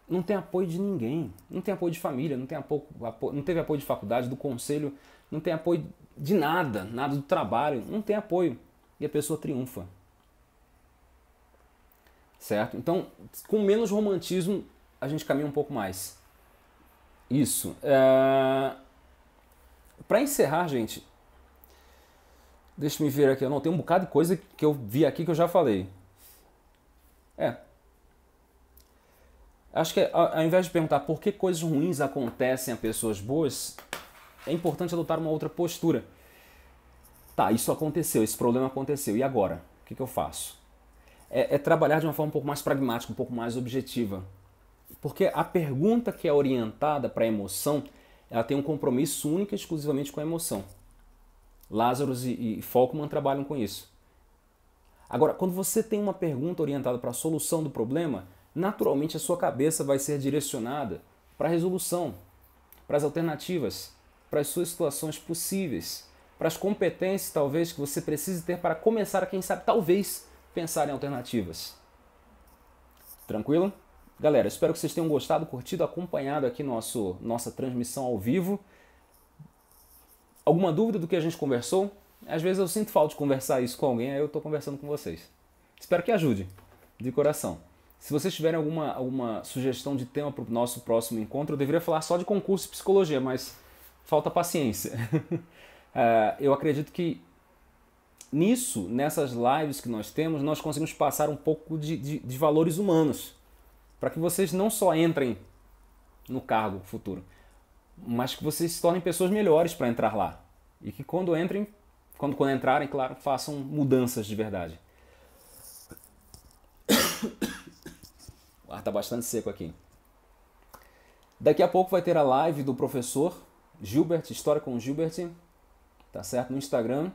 não tem apoio de ninguém, não tem apoio de família, não tem apoio, apoio, não teve apoio de faculdade, do conselho, não tem apoio de nada, nada do trabalho, não tem apoio e a pessoa triunfa. Certo? Então, com menos romantismo, a gente caminha um pouco mais. Isso. É... Para encerrar, gente, deixa eu me ver aqui. Não, tem um bocado de coisa que eu vi aqui que eu já falei. É, Acho que ao invés de perguntar por que coisas ruins acontecem a pessoas boas, é importante adotar uma outra postura. Tá, isso aconteceu, esse problema aconteceu, e agora? O que, que eu faço? É, é trabalhar de uma forma um pouco mais pragmática, um pouco mais objetiva. Porque a pergunta que é orientada para a emoção, ela tem um compromisso único e exclusivamente com a emoção. Lázaro e, e Falkman trabalham com isso. Agora, quando você tem uma pergunta orientada para a solução do problema, naturalmente a sua cabeça vai ser direcionada para a resolução, para as alternativas, para as suas situações possíveis, para as competências talvez que você precise ter para começar a, quem sabe, talvez pensar em alternativas. Tranquilo? Galera, espero que vocês tenham gostado, curtido, acompanhado aqui nosso, nossa transmissão ao vivo. Alguma dúvida do que a gente conversou? Às vezes eu sinto falta de conversar isso com alguém, aí eu estou conversando com vocês. Espero que ajude, de coração. Se vocês tiverem alguma, alguma sugestão de tema para o nosso próximo encontro, eu deveria falar só de concurso de psicologia, mas falta paciência. uh, eu acredito que nisso, nessas lives que nós temos, nós conseguimos passar um pouco de, de, de valores humanos, para que vocês não só entrem no cargo futuro, mas que vocês se tornem pessoas melhores para entrar lá. E que quando entrem, quando, quando entrarem, claro, façam mudanças de verdade. ar ah, está bastante seco aqui. Daqui a pouco vai ter a live do professor Gilbert, História com Gilbert, tá certo? No Instagram.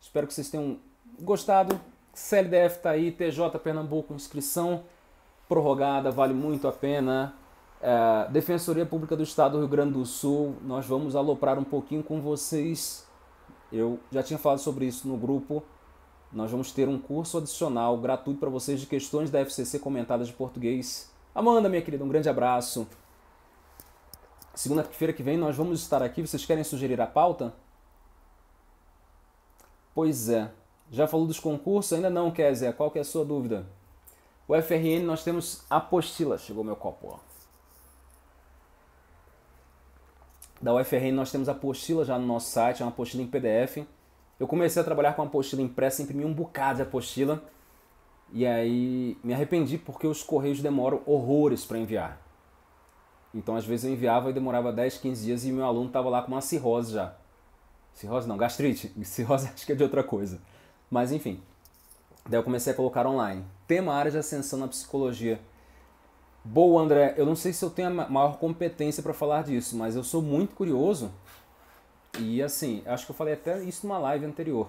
Espero que vocês tenham gostado. CLDF tá aí, TJ Pernambuco, inscrição prorrogada, vale muito a pena. É, Defensoria Pública do Estado do Rio Grande do Sul, nós vamos aloprar um pouquinho com vocês. Eu já tinha falado sobre isso no grupo nós vamos ter um curso adicional gratuito para vocês de questões da FCC comentadas de português. Amanda, minha querida, um grande abraço. Segunda-feira que vem nós vamos estar aqui. Vocês querem sugerir a pauta? Pois é. Já falou dos concursos? Ainda não, Kézia. Qual que é a sua dúvida? O FRN nós temos apostila. Chegou meu copo, ó. Da UFRN nós temos a apostila já no nosso site, é uma apostila em PDF. Eu comecei a trabalhar com apostila impressa, imprimi um bocado de apostila. E aí me arrependi porque os correios demoram horrores para enviar. Então às vezes eu enviava e demorava 10, 15 dias e meu aluno estava lá com uma cirrose já. Cirrose não, gastrite. Cirrose acho que é de outra coisa. Mas enfim. Daí eu comecei a colocar online. Tema área de ascensão na psicologia. Boa, André, eu não sei se eu tenho a maior competência para falar disso, mas eu sou muito curioso e assim, acho que eu falei até isso numa live anterior.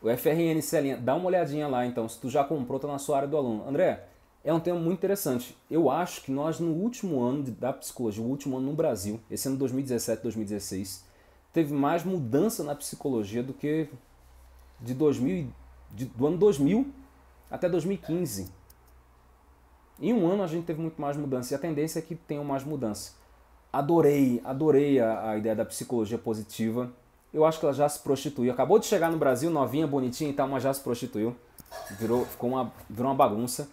O FRN Celinha, dá uma olhadinha lá então, se tu já comprou, tá na sua área do aluno. André, é um tema muito interessante. Eu acho que nós, no último ano da psicologia, o último ano no Brasil, esse ano 2017, 2016, teve mais mudança na psicologia do que de 2000, de, do ano 2000 até 2015. Em um ano a gente teve muito mais mudança e a tendência é que tenham mais mudança adorei, adorei a, a, ideia da psicologia positiva. Eu acho que ela já se prostituiu. Acabou de chegar no Brasil, novinha, bonitinha e tal, mas já se prostituiu. Virou, ficou uma, virou uma bagunça.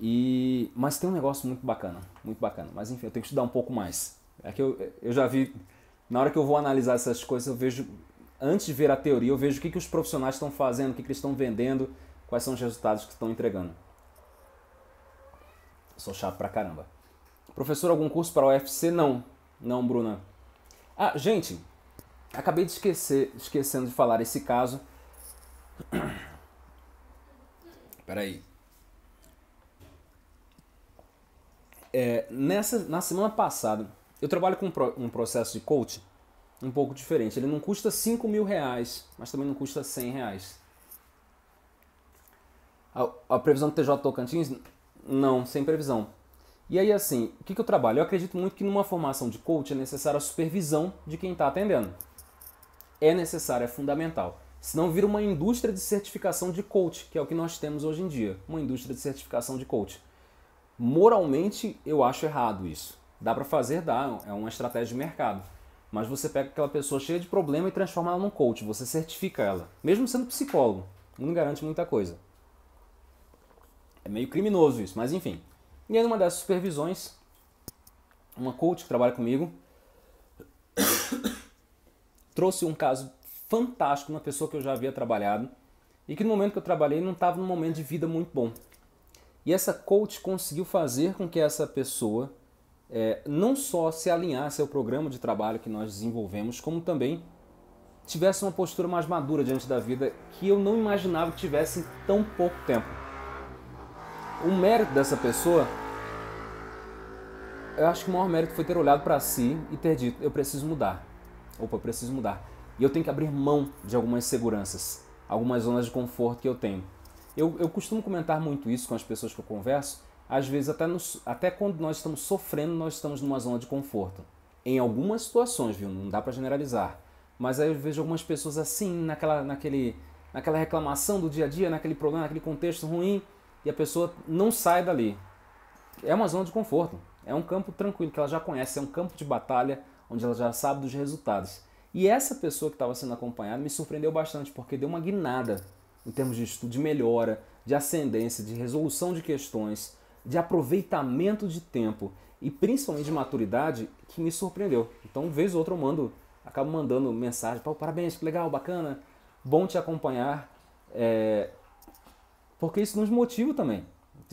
E mas tem um negócio muito bacana, muito bacana. Mas enfim, eu tenho que estudar um pouco mais. É que eu, eu já vi na hora que eu vou analisar essas coisas, eu vejo antes de ver a teoria, eu vejo o que, que os profissionais estão fazendo, o que, que eles estão vendendo, quais são os resultados que estão entregando. Eu sou chato pra caramba. Professor, algum curso para a UFC? Não. Não, Bruna. Ah, gente, acabei de esquecer, esquecendo de falar esse caso. Peraí. É, nessa, na semana passada, eu trabalho com um, pro, um processo de coaching um pouco diferente. Ele não custa 5 mil reais, mas também não custa 100 reais. A, a previsão do TJ Tocantins? Não, sem previsão. E aí, assim, o que, que eu trabalho? Eu acredito muito que numa formação de coach é necessária a supervisão de quem está atendendo. É necessário, é fundamental. Senão vira uma indústria de certificação de coach, que é o que nós temos hoje em dia. Uma indústria de certificação de coach. Moralmente, eu acho errado isso. Dá para fazer, dá, é uma estratégia de mercado. Mas você pega aquela pessoa cheia de problema e transforma ela num coach, você certifica ela. Mesmo sendo psicólogo, não garante muita coisa. É meio criminoso isso, mas enfim. E aí, numa dessas supervisões, uma coach que trabalha comigo trouxe um caso fantástico, uma pessoa que eu já havia trabalhado e que no momento que eu trabalhei não estava num momento de vida muito bom. E essa coach conseguiu fazer com que essa pessoa é, não só se alinhasse ao programa de trabalho que nós desenvolvemos, como também tivesse uma postura mais madura diante da vida que eu não imaginava que tivesse em tão pouco tempo o mérito dessa pessoa, eu acho que o maior mérito foi ter olhado para si e ter dito: eu preciso mudar. Opa, eu preciso mudar. E eu tenho que abrir mão de algumas seguranças, algumas zonas de conforto que eu tenho. Eu, eu costumo comentar muito isso com as pessoas que eu converso. Às vezes, até, nos, até quando nós estamos sofrendo, nós estamos numa zona de conforto. Em algumas situações, viu? Não dá para generalizar. Mas aí eu vejo algumas pessoas assim, naquela, naquele, naquela reclamação do dia a dia, naquele problema, naquele contexto ruim e a pessoa não sai dali. É uma zona de conforto, é um campo tranquilo que ela já conhece, é um campo de batalha onde ela já sabe dos resultados. E essa pessoa que estava sendo acompanhada me surpreendeu bastante porque deu uma guinada em termos de estudo, de melhora, de ascendência, de resolução de questões, de aproveitamento de tempo e principalmente de maturidade que me surpreendeu. Então, vez ou outra eu mando, acabo mandando mensagem, parabéns, que legal, bacana, bom te acompanhar, é, porque isso nos motiva também.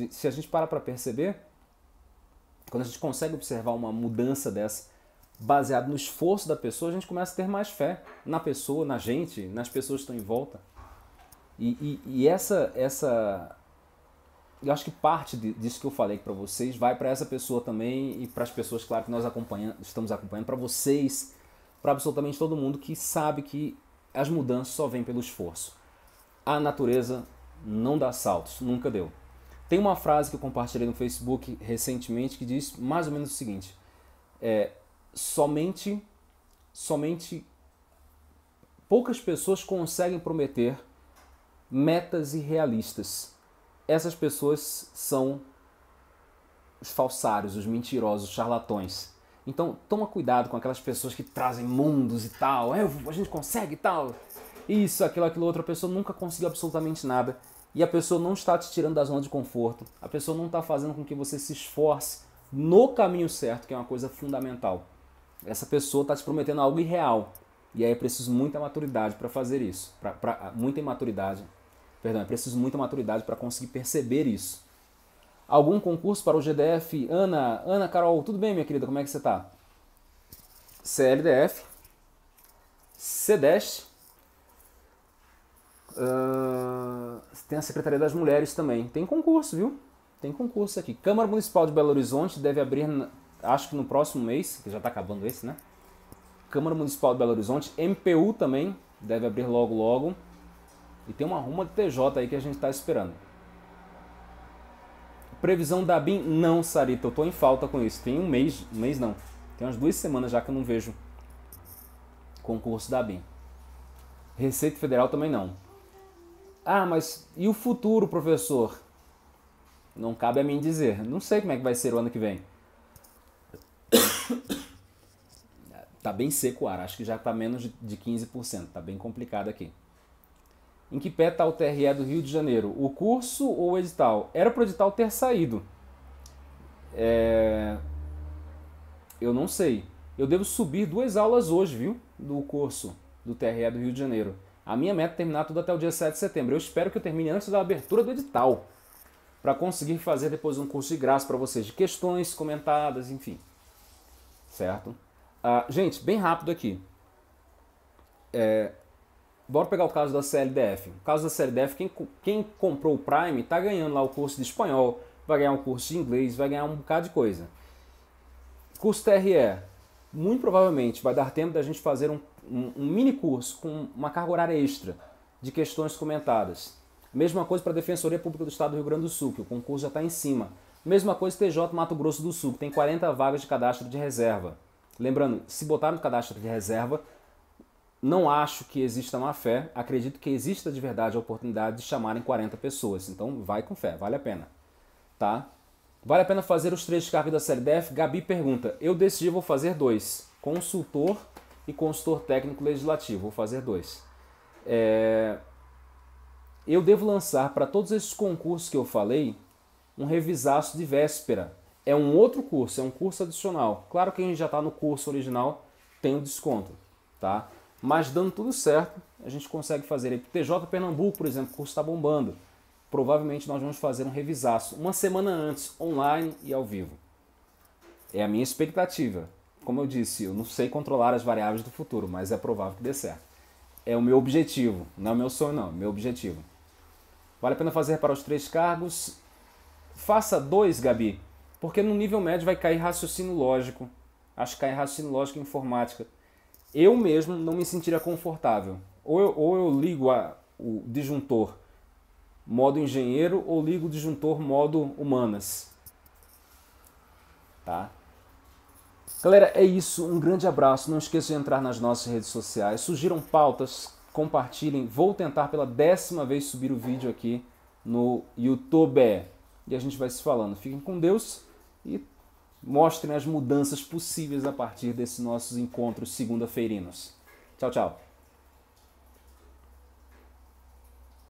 Se a gente para para perceber, quando a gente consegue observar uma mudança dessa, baseada no esforço da pessoa, a gente começa a ter mais fé na pessoa, na gente, nas pessoas que estão em volta. E, e, e essa, essa. Eu acho que parte disso que eu falei para vocês vai para essa pessoa também e para as pessoas, claro, que nós acompanha, estamos acompanhando, para vocês, para absolutamente todo mundo que sabe que as mudanças só vêm pelo esforço. A natureza não dá saltos, nunca deu. Tem uma frase que eu compartilhei no Facebook recentemente que diz mais ou menos o seguinte: é, somente, somente poucas pessoas conseguem prometer metas irrealistas. Essas pessoas são os falsários, os mentirosos, os charlatões. Então, toma cuidado com aquelas pessoas que trazem mundos e tal. É, a gente consegue e tal. Isso, aquilo, aquilo, outra pessoa nunca conseguiu absolutamente nada e a pessoa não está te tirando da zona de conforto, a pessoa não está fazendo com que você se esforce no caminho certo, que é uma coisa fundamental. Essa pessoa está te prometendo algo irreal. E aí é preciso muita maturidade para fazer isso. Pra, pra, ah, muita imaturidade. Perdão, é preciso muita maturidade para conseguir perceber isso. Algum concurso para o GDF? Ana, Ana Carol, tudo bem, minha querida? Como é que você está? CLDF, CDEST, Uh, tem a Secretaria das Mulheres também. Tem concurso, viu? Tem concurso aqui. Câmara Municipal de Belo Horizonte deve abrir, acho que no próximo mês, que já está acabando esse, né? Câmara Municipal de Belo Horizonte, MPU também deve abrir logo logo. E tem uma ruma de TJ aí que a gente está esperando. Previsão da BIM? Não, Sarita, eu tô em falta com isso. Tem um mês, um mês não. Tem umas duas semanas já que eu não vejo concurso da BIM. Receita Federal também não. Ah, mas e o futuro, professor? Não cabe a mim dizer. Não sei como é que vai ser o ano que vem. tá bem seco o ar, acho que já tá menos de 15%, tá bem complicado aqui. Em que pé tá o TRE do Rio de Janeiro? O curso ou o edital? Era pro edital ter saído. É... Eu não sei. Eu devo subir duas aulas hoje, viu? Do curso do TRE do Rio de Janeiro. A minha meta é terminar tudo até o dia 7 de setembro. Eu espero que eu termine antes da abertura do edital, para conseguir fazer depois um curso de graça para vocês de questões comentadas, enfim. Certo? Ah, gente, bem rápido aqui. É, bora pegar o caso da CLDF. O caso da CLDF, quem, quem comprou o Prime está ganhando lá o curso de espanhol, vai ganhar um curso de inglês, vai ganhar um bocado de coisa. Curso TRE, muito provavelmente vai dar tempo da gente fazer um um, mini curso com uma carga horária extra de questões comentadas. Mesma coisa para a Defensoria Pública do Estado do Rio Grande do Sul, que o concurso já está em cima. Mesma coisa TJ Mato Grosso do Sul, que tem 40 vagas de cadastro de reserva. Lembrando, se botar no cadastro de reserva, não acho que exista má fé, acredito que exista de verdade a oportunidade de chamarem 40 pessoas. Então vai com fé, vale a pena. Tá? Vale a pena fazer os três cargos da série DF? Gabi pergunta: Eu decidi, vou fazer dois: consultor e consultor técnico legislativo. Vou fazer dois. É... Eu devo lançar para todos esses concursos que eu falei um revisaço de véspera. É um outro curso, é um curso adicional. Claro que a gente já está no curso original, tem o um desconto, tá? Mas dando tudo certo, a gente consegue fazer. TJ Pernambuco, por exemplo, o curso está bombando. Provavelmente nós vamos fazer um revisaço uma semana antes, online e ao vivo. É a minha expectativa como eu disse, eu não sei controlar as variáveis do futuro, mas é provável que dê certo. É o meu objetivo, não é o meu sonho, não, é o meu objetivo. Vale a pena fazer para os três cargos? Faça dois, Gabi, porque no nível médio vai cair raciocínio lógico. Acho que cai raciocínio lógico e informática. Eu mesmo não me sentiria confortável. Ou eu, ou eu ligo a, o disjuntor modo engenheiro ou ligo o disjuntor modo humanas. Tá? Galera, é isso. Um grande abraço. Não esqueça de entrar nas nossas redes sociais. Sugiram pautas, compartilhem. Vou tentar pela décima vez subir o vídeo aqui no YouTube. E a gente vai se falando. Fiquem com Deus e mostrem as mudanças possíveis a partir desses nossos encontros segunda-feirinos. Tchau, tchau.